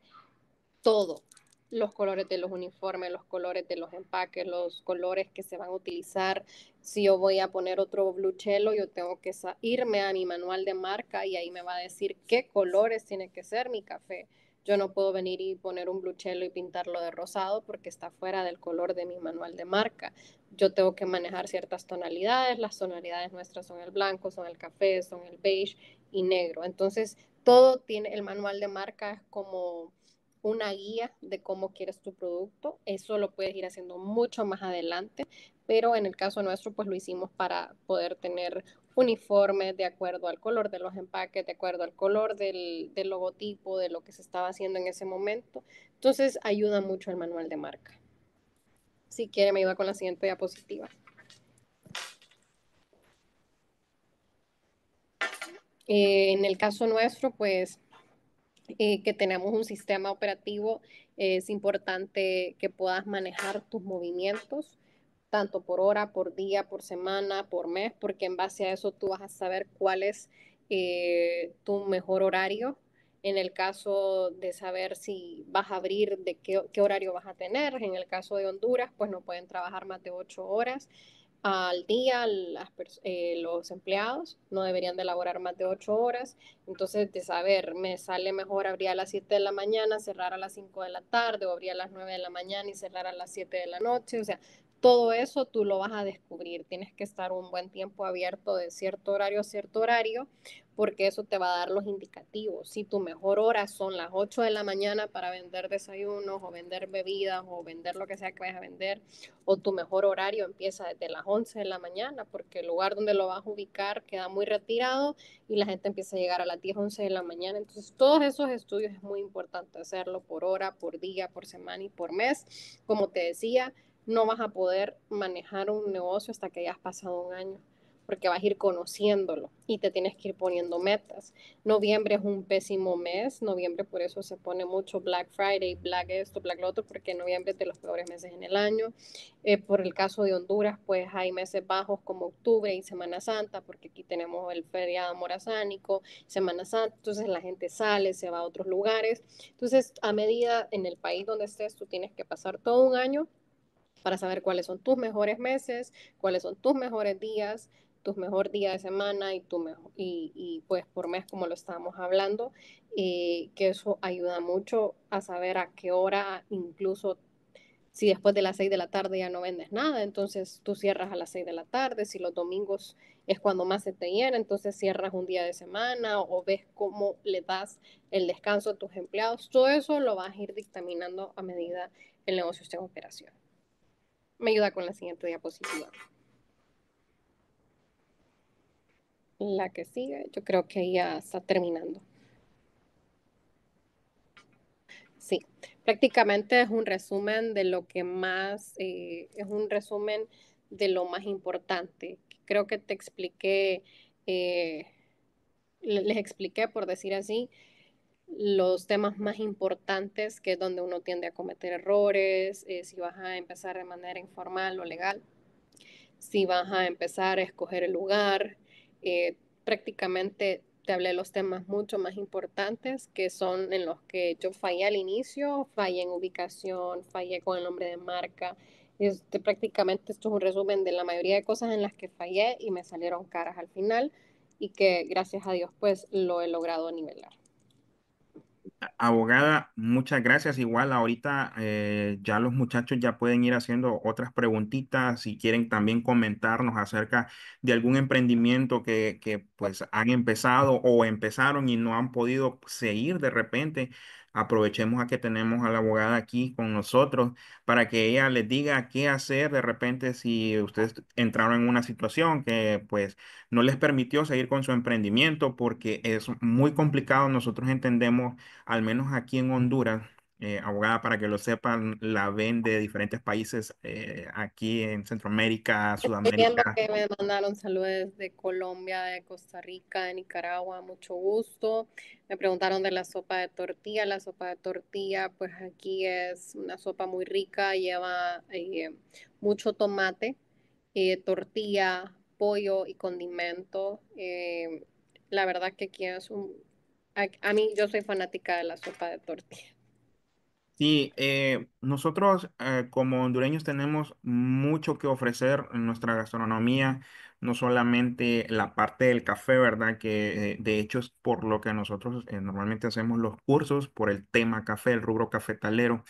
todo, los colores de los uniformes, los colores de los empaques, los colores que se van a utilizar, si yo voy a poner otro bluchelo, yo tengo que irme a mi manual de marca y ahí me va a decir qué colores tiene que ser mi café. Yo no puedo venir y poner un bluchelo y pintarlo de rosado porque está fuera del color de mi manual de marca. Yo tengo que manejar ciertas tonalidades, las tonalidades nuestras son el blanco, son el café, son el beige y negro. Entonces, todo tiene, el manual de marca es como una guía de cómo quieres tu producto. Eso lo puedes ir haciendo mucho más adelante, pero en el caso nuestro, pues lo hicimos para poder tener uniformes de acuerdo al color de los empaques, de acuerdo al color del, logotipo, de lo que se estaba haciendo en ese momento. Entonces ayuda mucho el manual de marca. Si quiere, me ayuda con la siguiente diapositiva. Eh, en el caso nuestro, pues eh, que tenemos un sistema operativo, eh, es importante que puedas manejar tus movimientos, tanto por hora, por día, por semana, por mes, porque en base a eso tú vas a saber cuál es eh, tu mejor horario. En el caso de saber si vas a abrir, de qué, qué horario vas a tener. En el caso de Honduras, pues no pueden trabajar más de ocho horas al día eh, los empleados, no deberían de laborar más de ocho horas, entonces de saber, me sale mejor abrir a las siete de la mañana, cerrar a las cinco de la tarde o abrir a las nueve de la mañana y cerrar a las siete de la noche, o sea, todo eso tú lo vas a descubrir, tienes que estar un buen tiempo abierto de cierto horario a cierto horario porque eso te va a dar los indicativos. Si tu mejor hora son las 8 de la mañana para vender desayunos o vender bebidas o vender lo que sea que vayas a vender, o tu mejor horario empieza desde las 11 de la mañana, porque el lugar donde lo vas a ubicar queda muy retirado y la gente empieza a llegar a las 10, 11 de la mañana. Entonces, todos esos estudios es muy importante hacerlo por hora, por día, por semana y por mes. Como te decía, no vas a poder manejar un negocio hasta que hayas pasado un año porque vas a ir conociéndolo y te tienes que ir poniendo metas. Noviembre es un pésimo mes, noviembre por eso se pone mucho Black Friday, Black esto, Black lo otro, porque noviembre es de los peores meses en el año. Eh, por el caso de Honduras, pues hay meses bajos como octubre y Semana Santa, porque aquí tenemos el feriado morazánico, Semana Santa, entonces la gente sale, se va a otros lugares. Entonces, a medida en el país donde estés, tú tienes que pasar todo un año para saber cuáles son tus mejores meses, cuáles son tus mejores días, tus mejor día de semana y, tu mejor, y, pues por mes, como lo estábamos hablando, y eh, que eso ayuda mucho a saber a qué hora incluso si después de las 6 de la tarde ya no vendes nada, entonces tú cierras a las 6 de la tarde, si los domingos es cuando más se te llena, entonces cierras un día de semana o ves cómo le das el descanso a tus empleados, todo eso lo vas a ir dictaminando a medida el negocio esté en operación. Me ayuda con la siguiente diapositiva. la que sigue, yo creo que ya está terminando. Sí, prácticamente es un resumen de lo que más, eh, es un resumen de lo más importante. Creo que te expliqué, eh, les expliqué, por decir así, los temas más importantes, que es donde uno tiende a cometer errores, eh, si vas a empezar de manera informal o legal, si vas a empezar a escoger el lugar, prácticamente te hablé de los temas mucho más importantes que son en los que yo fallé al inicio, fallé en ubicación, fallé con el nombre de marca. Este, prácticamente esto es un resumen de la mayoría de cosas en las que fallé y me salieron caras al final y que gracias a Dios pues lo he logrado nivelar. Abogada, muchas gracias. Igual ahorita eh, ya los muchachos ya pueden ir haciendo otras preguntitas si quieren también comentarnos acerca de algún emprendimiento que, que pues han empezado o empezaron y no han podido seguir de repente aprovechemos a que tenemos a la abogada aquí con nosotros para que ella les diga qué hacer de repente si ustedes entraron en una situación que pues no les permitió seguir con su emprendimiento porque es muy complicado. Nosotros entendemos, al menos aquí en Honduras, eh, abogada, para que lo sepan, la ven de diferentes países eh, aquí en Centroamérica, Sudamérica. Que me mandaron saludos de Colombia, de Costa Rica, de Nicaragua, mucho gusto. Me preguntaron de la sopa de tortilla. La sopa de tortilla, pues aquí es una sopa muy rica, lleva eh, mucho tomate, tortilla, pollo y condimento. la verdad que aquí es un... a mí yo soy fanática de la sopa de tortilla. Sí, eh, nosotros eh, como hondureños tenemos mucho que ofrecer en nuestra gastronomía, no solamente la parte del café, ¿verdad? Que eh, de hecho es por lo que nosotros normalmente hacemos los cursos por el tema café, el rubro cafetalero.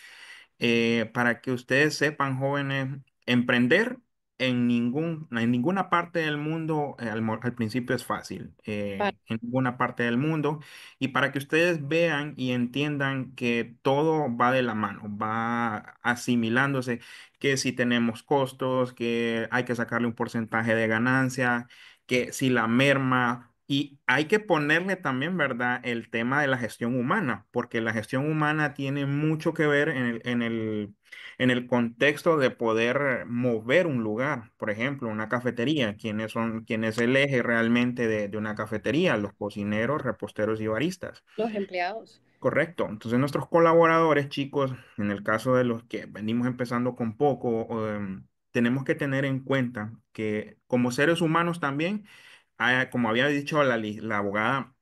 para que ustedes sepan, jóvenes, emprender en, en ninguna parte del mundo eh, al, principio es fácil, eh, en ninguna parte del mundo. Y para que ustedes vean y entiendan que todo va de la mano, va asimilándose, que si tenemos costos, que hay que sacarle un porcentaje de ganancia, que si la merma... Y hay que ponerle también, ¿verdad?, el tema de la gestión humana, porque la gestión humana tiene mucho que ver en el, en el, en el contexto de poder mover un lugar, por ejemplo, una cafetería, quienes son, quienes el eje realmente de, una cafetería, los cocineros, reposteros y baristas. Los empleados. Correcto. Entonces nuestros colaboradores, chicos, en el caso de los que venimos empezando con poco, em, tenemos que tener en cuenta que como seres humanos también, Ah, como había dicho la, abogada,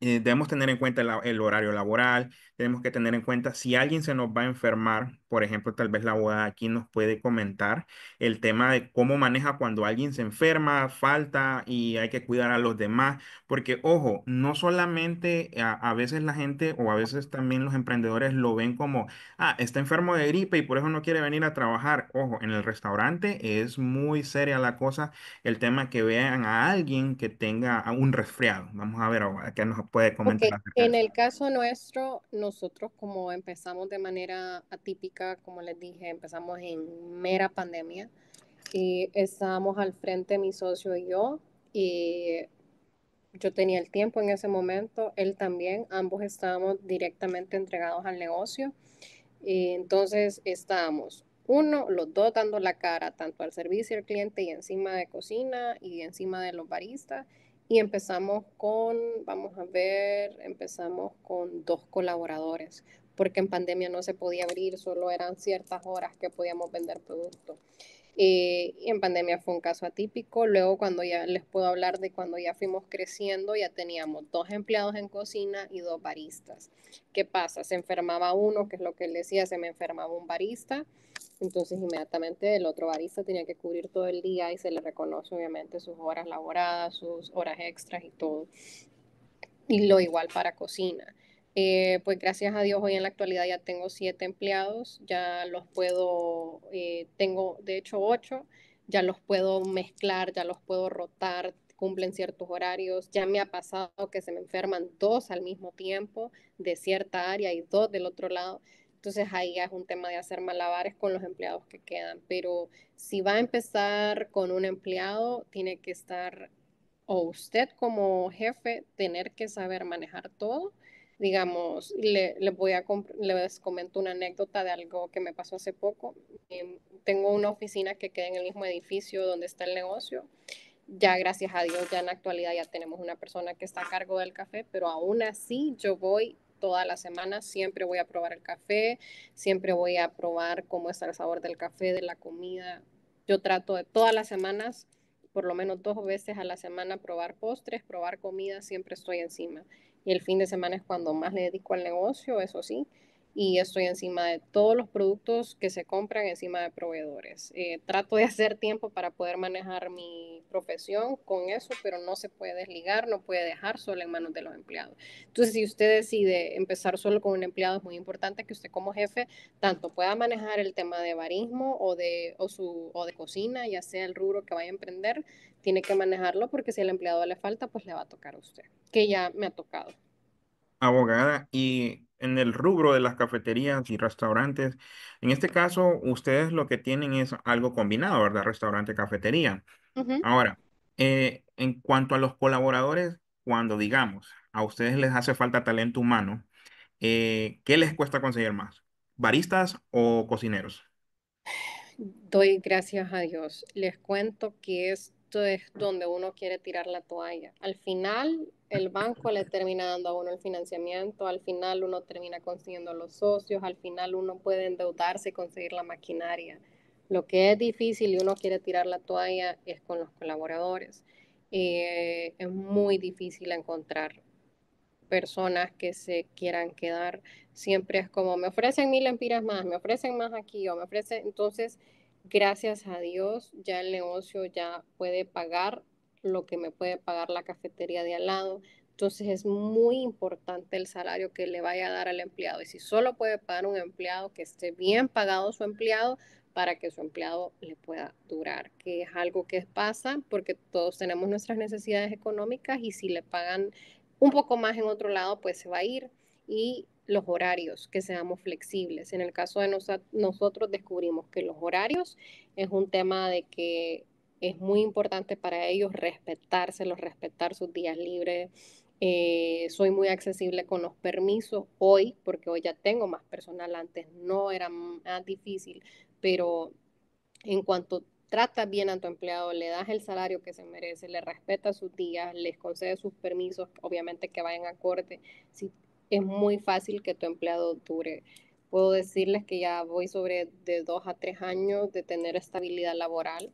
eh, debemos tener en cuenta el horario laboral, tenemos que tener en cuenta si alguien se nos va a enfermar, por ejemplo, tal vez la abogada aquí nos puede comentar el tema de cómo maneja cuando alguien se enferma, falta y hay que cuidar a los demás, porque ojo, no solamente a, veces la gente o a veces también los emprendedores lo ven como, ah, está enfermo de gripe y por eso no quiere venir a trabajar. Ojo, en el restaurante es muy seria la cosa, el tema que vean a alguien que tenga un resfriado. Vamos a ver abogada qué nos puede comentar. En el caso nuestro, nosotros como empezamos de manera atípica, como les dije, empezamos en mera pandemia y estábamos al frente mi socio y yo y yo tenía el tiempo en ese momento, él también, ambos estábamos directamente entregados al negocio y entonces estábamos uno, los dos dando la cara tanto al servicio al cliente y encima de cocina y encima de los baristas y empezamos con, vamos a ver, empezamos con dos colaboradores porque en pandemia no se podía abrir, solo eran ciertas horas que podíamos vender productos. Eh, y en pandemia fue un caso atípico. Luego, cuando ya les puedo hablar de cuando ya fuimos creciendo, ya teníamos dos empleados en cocina y dos baristas. ¿Qué pasa? Se enfermaba uno, que es lo que él decía, se me enfermaba un barista. Entonces, inmediatamente el otro barista tenía que cubrir todo el día y se le reconoce, obviamente, sus horas laboradas, sus horas extras y todo. Y lo igual para cocina. Eh, pues gracias a Dios hoy en la actualidad ya tengo siete empleados, ya los puedo, eh, tengo de hecho ocho, ya los puedo mezclar, ya los puedo rotar, cumplen ciertos horarios, ya me ha pasado que se me enferman dos al mismo tiempo de cierta área y dos del otro lado. Entonces ahí es un tema de hacer malabares con los empleados que quedan, pero si va a empezar con un empleado, tiene que estar, o usted como jefe, tener que saber manejar todo digamos, le, les voy a comento una anécdota de algo que me pasó hace poco. Em, tengo una oficina que queda en el mismo edificio donde está el negocio. Ya gracias a Dios, ya en actualidad ya tenemos una persona que está a cargo del café, pero aún así yo voy toda las semana, siempre voy a probar el café, siempre voy a probar cómo está el sabor del café, de la comida. Yo trato de todas las semanas, por lo menos dos veces a la semana, probar postres, probar comida, siempre estoy encima y el fin de semana es cuando más le dedico al negocio, eso sí, y estoy encima de todos los productos que se compran encima de proveedores. Eh, trato de hacer tiempo para poder manejar mi profesión con eso, pero no se puede desligar, no puede dejar solo en manos de los empleados. Entonces, si usted decide empezar solo con un empleado, es muy importante que usted como jefe tanto pueda manejar el tema de barismo o de, su, o de cocina, ya sea el rubro que vaya a emprender, tiene que manejarlo porque si al empleado le falta, pues le va a tocar a usted, que ya me ha tocado. Abogada, y en el rubro de las cafeterías y restaurantes. En este caso, ustedes lo que tienen es algo combinado, ¿verdad? Restaurante, cafetería. Ahora, eh, en cuanto a los colaboradores, cuando digamos, a ustedes les hace falta talento humano, eh, ¿qué les cuesta conseguir más? ¿Baristas o cocineros? Doy gracias a Dios. Les cuento que es es donde uno quiere tirar la toalla. Al final, el banco le termina dando a uno el financiamiento, al final uno termina consiguiendo los socios, al final uno puede endeudarse y conseguir la maquinaria. Lo que es difícil y uno quiere tirar la toalla es con los colaboradores. Eh, es muy difícil encontrar personas que se quieran quedar. Siempre es como, me ofrecen mil empiras más, me ofrecen más aquí o me ofrecen, entonces gracias a Dios, ya el negocio ya puede pagar lo que me puede pagar la cafetería de al lado. Entonces es muy importante el salario que le vaya a dar al empleado. Y si solo puede pagar un empleado, que esté bien pagado su empleado para que su empleado le pueda durar, que es algo que pasa porque todos tenemos nuestras necesidades económicas y si le pagan un poco más en otro lado, pues se va a ir. Y los horarios, que seamos flexibles. En el caso de nosotros descubrimos que los horarios es un tema de que es muy importante para ellos respetárselos, respetar sus días libres. Eh, soy muy accesible con los permisos hoy, porque hoy ya tengo más personal, antes no era más difícil, pero en cuanto tratas bien a tu empleado, le das el salario que se merece, le respetas sus días, les concedes sus permisos, obviamente que vayan a corte. Si es muy fácil que tu empleado dure. Puedo decirles que ya voy sobre de dos a tres años de tener estabilidad laboral.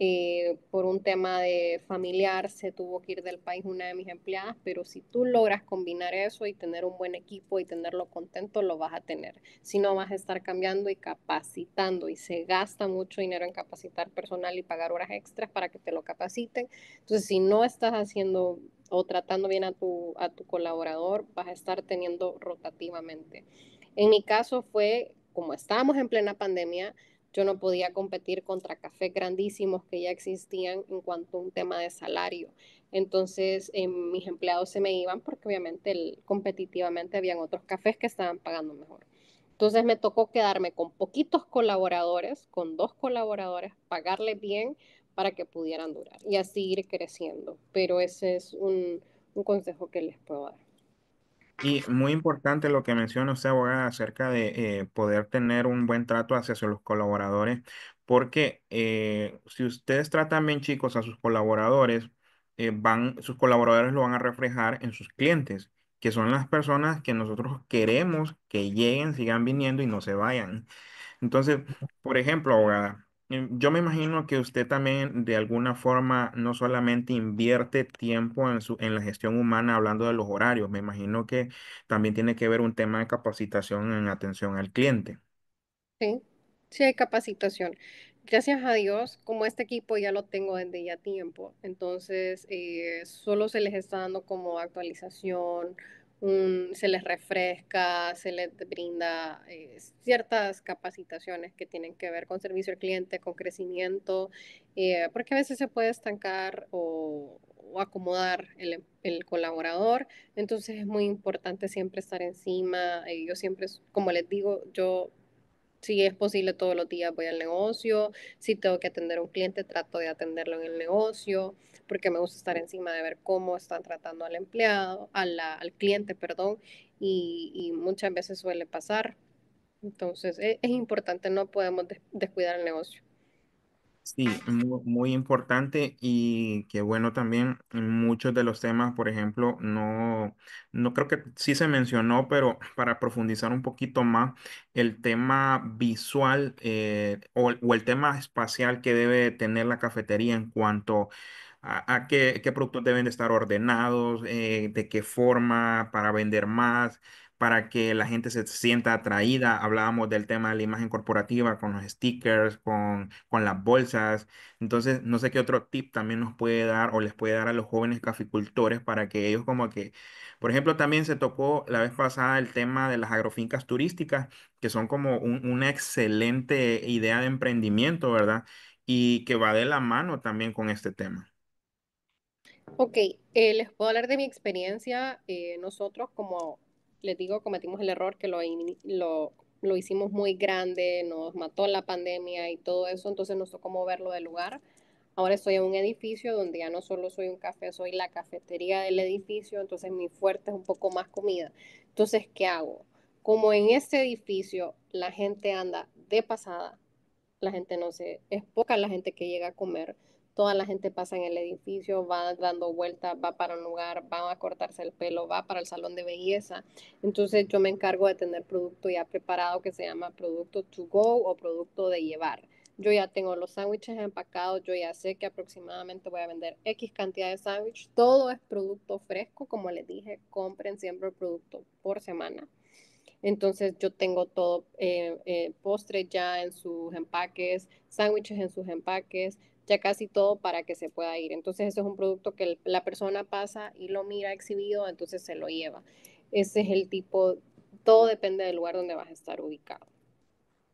Eh, por un tema de familiar se tuvo que ir del país una de mis empleadas, pero si tú logras combinar eso y tener un buen equipo y tenerlo contento, lo vas a tener. Si no, vas a estar cambiando y capacitando y se gasta mucho dinero en capacitar personal y pagar horas extras para que te lo capaciten. Entonces, si no estás haciendo o tratando bien a tu, colaborador, vas a estar teniendo rotativamente. En mi caso fue, como estábamos en plena pandemia, yo no podía competir contra cafés grandísimos que ya existían en cuanto a un tema de salario. Entonces, eh, mis empleados se me iban porque obviamente competitivamente habían otros cafés que estaban pagando mejor. Entonces me tocó quedarme con poquitos colaboradores, con dos colaboradores, pagarle bien, para que pudieran durar y así ir creciendo. Pero ese es un, un consejo que les puedo dar. Y muy importante lo que menciona usted, abogada, acerca de eh, poder tener un buen trato hacia los colaboradores, porque eh, si ustedes tratan bien chicos a sus colaboradores, eh, van, sus colaboradores lo van a reflejar en sus clientes, que son las personas que nosotros queremos que lleguen, sigan viniendo y no se vayan. Entonces, por ejemplo, abogada, Mm, yo me imagino que usted también de alguna forma no solamente invierte tiempo en su, en la gestión humana hablando de los horarios, me imagino que también tiene que ver un tema de capacitación en atención al cliente. Sí, sí hay capacitación. Gracias a Dios, como este equipo ya lo tengo desde ya tiempo, entonces eh, solo se les está dando como actualización, se les refresca, se les brinda eh, ciertas capacitaciones que tienen que ver con servicio al cliente, con crecimiento, eh, porque a veces se puede estancar o, acomodar el, colaborador. Entonces es muy importante siempre estar encima. Eh, yo siempre, como les digo, yo si es posible todos los días voy al negocio, si tengo que atender a un cliente, trato de atenderlo en el negocio porque me gusta estar encima de ver cómo están tratando al empleado, al cliente, perdón, y, muchas veces suele pasar. Entonces, e, es, importante, no podemos descuidar el negocio. Sí, muy, importante y que bueno también muchos de los temas, por ejemplo, no, no creo que sí se mencionó, pero para profundizar un poquito más, el tema visual eh, o, el tema espacial que debe tener la cafetería en cuanto a, qué, productos deben de estar ordenados, eh, de qué forma para vender más, para que la gente se sienta atraída. Hablábamos del tema de la imagen corporativa con los stickers, con, con las bolsas. Entonces, no sé qué otro tip también nos puede dar o les puede dar a los jóvenes caficultores para que ellos como que, por ejemplo, también se tocó la vez pasada el tema de las agrofincas turísticas, que son como una excelente idea de emprendimiento, ¿verdad? Y que va de la mano también con este tema. Ok, eh, les puedo hablar de mi experiencia. Eh, nosotros, como les digo, cometimos el error que lo, hicimos muy grande, nos mató la pandemia y todo eso, entonces nos tocó verlo del lugar. Ahora estoy en un edificio donde ya no solo soy un café, soy la cafetería del edificio, entonces mi fuerte es un poco más comida. Entonces, ¿qué hago? Como en este edificio la gente anda de pasada, la gente no se, es poca la gente que llega a comer, toda la gente pasa en el edificio, va dando vueltas, va para un lugar, va a cortarse el pelo, va para el salón de belleza. Entonces yo me encargo de tener producto ya preparado que se llama producto to go o producto de llevar. Yo ya tengo los sándwiches empacados, yo ya sé que aproximadamente voy a vender X cantidad de sándwiches. Todo es producto fresco, como les dije, compren siempre el producto por semana. Entonces yo tengo todo, eh, eh, postre ya en sus empaques, sándwiches en sus empaques, ya casi todo para que se pueda ir. Entonces eso es un producto que la persona pasa y lo mira exhibido, entonces se lo lleva. Ese es el tipo, todo depende del lugar donde vas a estar ubicado.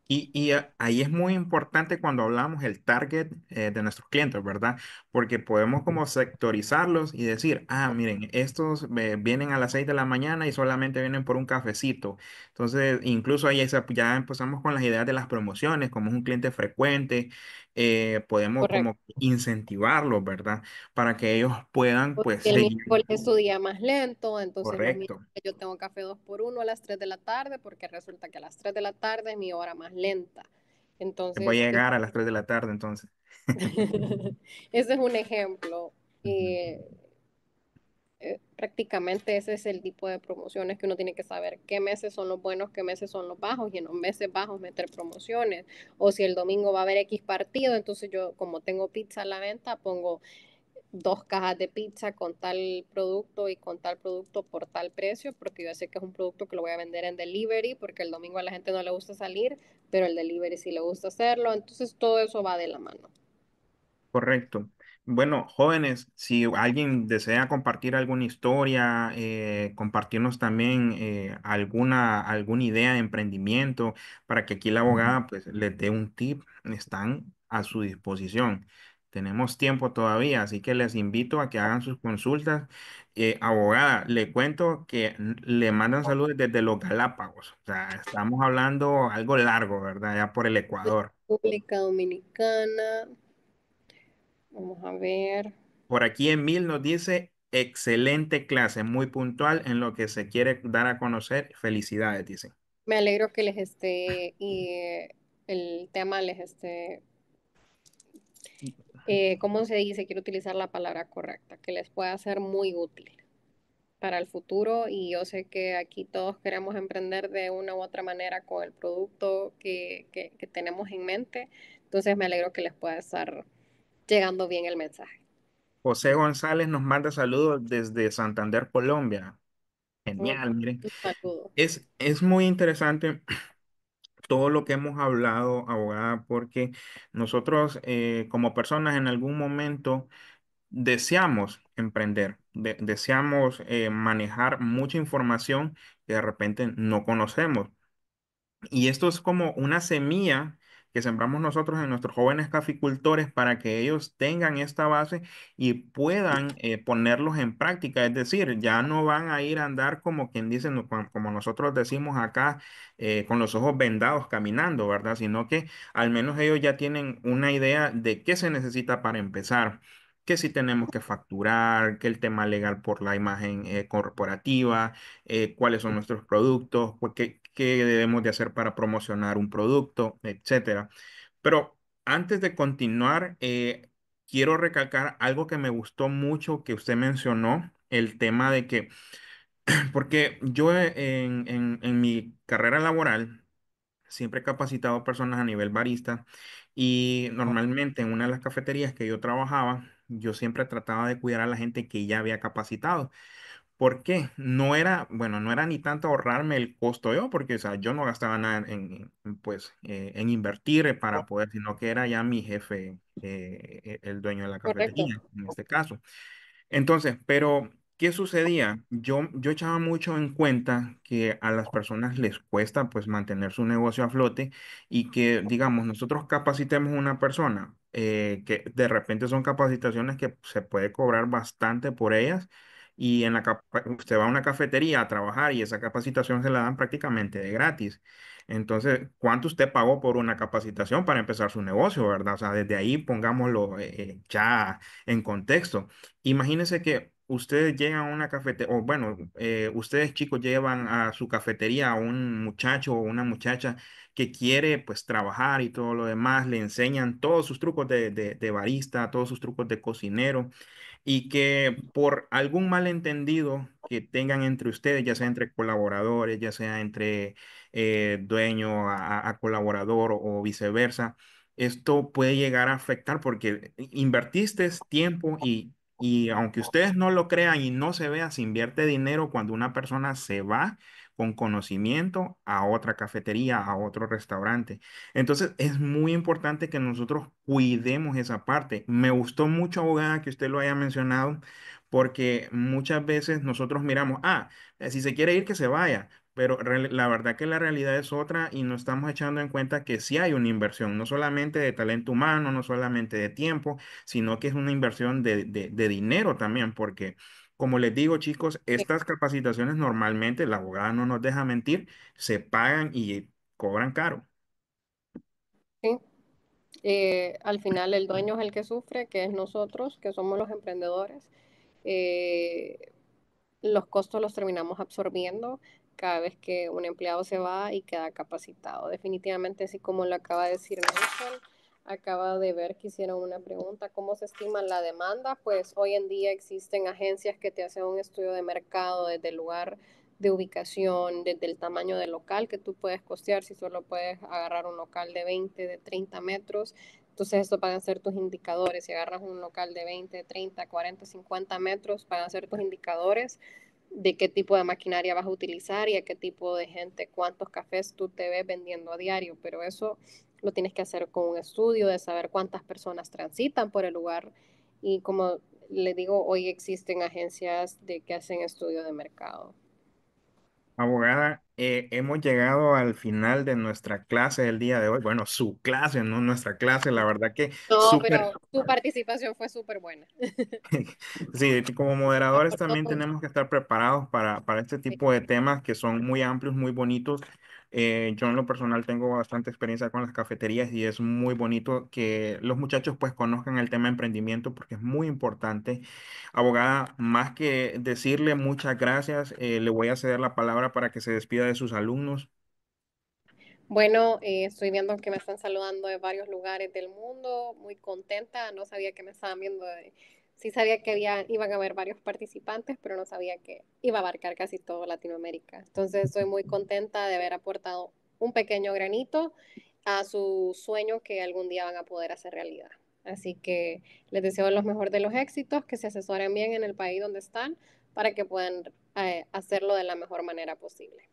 Y, ah, ahí es muy importante cuando hablamos el target eh, de nuestros clientes, ¿verdad? Porque podemos como sectorizarlos y decir, ah, miren, estos eh, vienen a las 6 de la mañana y solamente vienen por un cafecito. Entonces, incluso ahí ya empezamos con las ideas de las promociones, como es un cliente frecuente, eh, podemos como incentivarlos, ¿verdad? Para que ellos puedan, pues, el seguir. es su día más lento, entonces yo tengo café dos por uno a las tres de la tarde, porque resulta que a las tres de la tarde es mi hora más lenta. Entonces, voy a llegar a las 3 de la tarde, entonces. Ese es un ejemplo. Eh, eh, prácticamente ese es el tipo de promociones que uno tiene que saber qué meses son los buenos, qué meses son los bajos y en los meses bajos meter promociones. O si el domingo va a haber X partido, entonces yo como tengo pizza a la venta pongo dos cajas de pizza con tal producto y con tal producto por tal precio, porque yo sé que es un producto que lo voy a vender en delivery, porque el domingo a la gente no le gusta salir, pero el delivery sí le gusta hacerlo, entonces todo eso va de la mano. Correcto. Bueno, jóvenes, si alguien desea compartir alguna historia, eh, compartirnos también eh, alguna, alguna idea de emprendimiento para que aquí la abogada pues les dé un tip, están a su disposición. Tenemos tiempo todavía, así que les invito a que hagan sus consultas. Eh, abogada, le cuento que le mandan saludos desde los Galápagos. O sea, estamos hablando algo largo, ¿verdad? Ya por el Ecuador. República Dominicana, Vamos a ver. Por aquí Emil nos dice, excelente clase, muy puntual en lo que se quiere dar a conocer. Felicidades, dice. Me alegro que les esté, y el tema les esté, eh, ¿cómo se dice? Quiero utilizar la palabra correcta, que les pueda ser muy útil para el futuro y yo sé que aquí todos queremos emprender de una u otra manera con el producto que, que, que tenemos en mente, entonces me alegro que les pueda estar llegando bien el mensaje. José González nos manda saludos desde Santander, Colombia. Genial, miren. Es, es muy interesante todo lo que hemos hablado, abogada, porque nosotros eh, como personas en algún momento deseamos emprender, deseamos eh, manejar mucha información que de repente no conocemos. Y esto es como una semilla que sembramos nosotros en nuestros jóvenes caficultores para que ellos tengan esta base y puedan eh, ponerlos en práctica. Es decir, ya no van a ir a andar como quien dice, como nosotros decimos acá, eh, con los ojos vendados caminando, ¿verdad? Sino que al menos ellos ya tienen una idea de qué se necesita para empezar que si tenemos que facturar, que el tema legal por la imagen eh, corporativa, cuáles son nuestros productos, porque qué debemos de hacer para promocionar un producto, etcétera. Pero antes de continuar, eh, quiero recalcar algo que me gustó mucho que usted mencionó, el tema de que, porque yo eh, en, en mi carrera laboral siempre he capacitado personas a nivel barista y normalmente en una de las cafeterías que yo trabajaba, yo siempre trataba de cuidar a la gente que ya había capacitado. ¿Por qué? No era, bueno, no era ni tanto ahorrarme el costo yo, porque, o sea, yo no gastaba nada en, pues, eh, en invertir eh, para poder, sino que era ya mi jefe, eh, e, el dueño de la cafetería, en este caso. Entonces, pero, ¿qué sucedía? Yo, yo echaba mucho en cuenta que a las personas les cuesta, pues, mantener su negocio a flote y que, digamos, nosotros capacitemos a una persona, que de repente son capacitaciones que se puede cobrar bastante por ellas, y en la usted va a una cafetería a trabajar y esa capacitación se la dan prácticamente de gratis. Entonces, ¿cuánto usted pagó por una capacitación para empezar su negocio, verdad? O sea, desde ahí pongámoslo eh, ya en contexto. Imagínese que ustedes llegan a una cafetería, o bueno, eh, ustedes chicos llevan a su cafetería a un muchacho o una muchacha que quiere pues trabajar y todo lo demás, le enseñan todos sus trucos de barista, todos sus trucos de cocinero y que por algún malentendido que tengan entre ustedes, ya sea entre colaboradores, ya sea entre eh, dueño a, colaborador o viceversa, esto puede llegar a afectar porque invertiste tiempo y, y aunque ustedes no lo crean y no se vea, se invierte dinero cuando una persona se va con conocimiento a otra cafetería, a otro restaurante. Entonces es muy importante que nosotros cuidemos esa parte. Me gustó mucho, abogada, que usted lo haya mencionado, porque muchas veces nosotros miramos, ah, eh, si se quiere ir, que se vaya, pero la verdad que la realidad es otra y no estamos echando en cuenta que sí hay una inversión, no solamente de talento humano, no solamente de tiempo, sino que es una inversión de dinero también, porque como les digo, chicos, estas capacitaciones normalmente, la abogada no nos deja mentir, se pagan y cobran caro. Sí. Eh, al final el dueño es el que sufre, que es nosotros, que somos los emprendedores. Eh, los costos los terminamos absorbiendo cada vez que un empleado se va y queda capacitado. Definitivamente, así como lo acaba de decir acaba de ver que hicieron una pregunta, ¿cómo se estima la demanda? Pues hoy en día existen agencias que te hacen un estudio de mercado desde el lugar de ubicación, desde el tamaño del local que tú puedes costear, si solo puedes agarrar un local de 20, de 30 metros, entonces eso van a ser tus indicadores. Si agarras un local de 20, 30, 40, 50 metros, van a ser tus indicadores de qué tipo de maquinaria vas a utilizar y a qué tipo de gente, cuántos cafés tú te ves vendiendo a diario. Pero eso lo tienes que hacer con un estudio de saber cuántas personas transitan por el lugar y como le digo, hoy existen agencias de que hacen estudio de mercado. Abogada, eh, hemos llegado al final de nuestra clase del día de hoy. Bueno, su clase, no nuestra clase, la verdad que... No, super... pero su participación fue súper buena. sí, como moderadores también tenemos que estar preparados para, para este tipo de temas que son muy amplios, muy bonitos. Eh, yo en lo personal tengo bastante experiencia con las cafeterías y es muy bonito que los muchachos pues conozcan el tema de emprendimiento porque es muy importante. Abogada, más que decirle muchas gracias, eh, le voy a ceder la palabra para que se despida de sus alumnos. Bueno, eh, estoy viendo que me están saludando de varios lugares del mundo, muy contenta, no sabía que me estaban viendo de sí sabía que iban a haber varios participantes, pero no sabía que iba a abarcar casi todo Latinoamérica. Entonces estoy muy contenta de haber aportado un pequeño granito a su sueño que algún día van a poder hacer realidad. Así que les deseo los mejores de los éxitos, que se asesoren bien en el país donde están para que puedan eh, hacerlo de la mejor manera posible.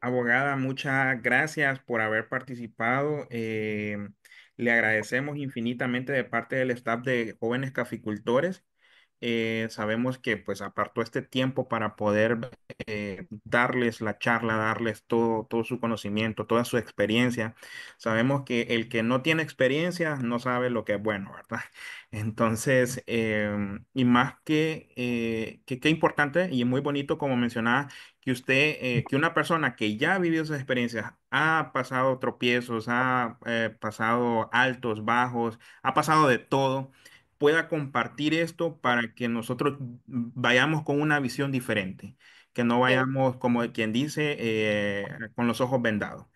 Abogada, muchas gracias por haber participado. Eh, le agradecemos infinitamente de parte del staff de jóvenes caficultores. Eh, sabemos que pues apartó este tiempo para poder eh, darles la charla, darles todo, todo su conocimiento, toda su experiencia. Sabemos que el que no tiene experiencia no sabe lo que es bueno, ¿verdad? Entonces, em, y más que, eh, que qué importante y muy bonito, como mencionaba, que usted, eh, que una persona que ya ha vivido esas experiencias, ha pasado tropiezos, ha eh, pasado altos, bajos, ha pasado de todo, pueda compartir esto para que nosotros vayamos con una visión diferente, que no vayamos, como quien dice, eh, con los ojos vendados.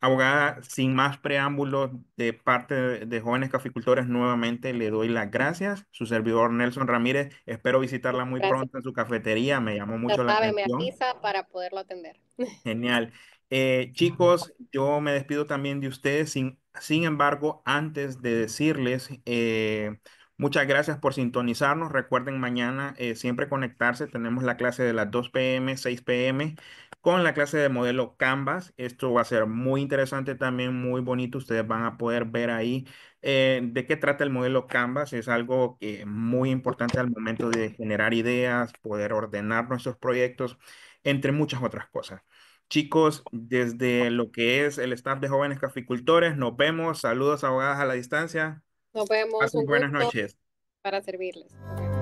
Abogada, sin más preámbulos de parte de Jóvenes Caficultores, nuevamente le doy las gracias. Su servidor Nelson Ramírez, espero visitarla muy pronto en su cafetería, me llamó mucho la, atención. atención. Me avisa para poderlo atender. Genial. Eh, chicos, yo me despido también de ustedes, sin, sin embargo, antes de decirles... Eh, Muchas gracias por sintonizarnos. Recuerden mañana eh, siempre conectarse. Tenemos la clase de las 2 pm, 6 pm con la clase de modelo Canvas. Esto va a ser muy interesante también, muy bonito. Ustedes van a poder ver ahí eh, de qué trata el modelo Canvas. Es algo muy importante al momento de generar ideas, poder ordenar nuestros proyectos, entre muchas otras cosas. Chicos, desde lo que es el staff de jóvenes caficultores, nos vemos. Saludos abogadas a la distancia. Nos vemos. buenas noches. Para servirles.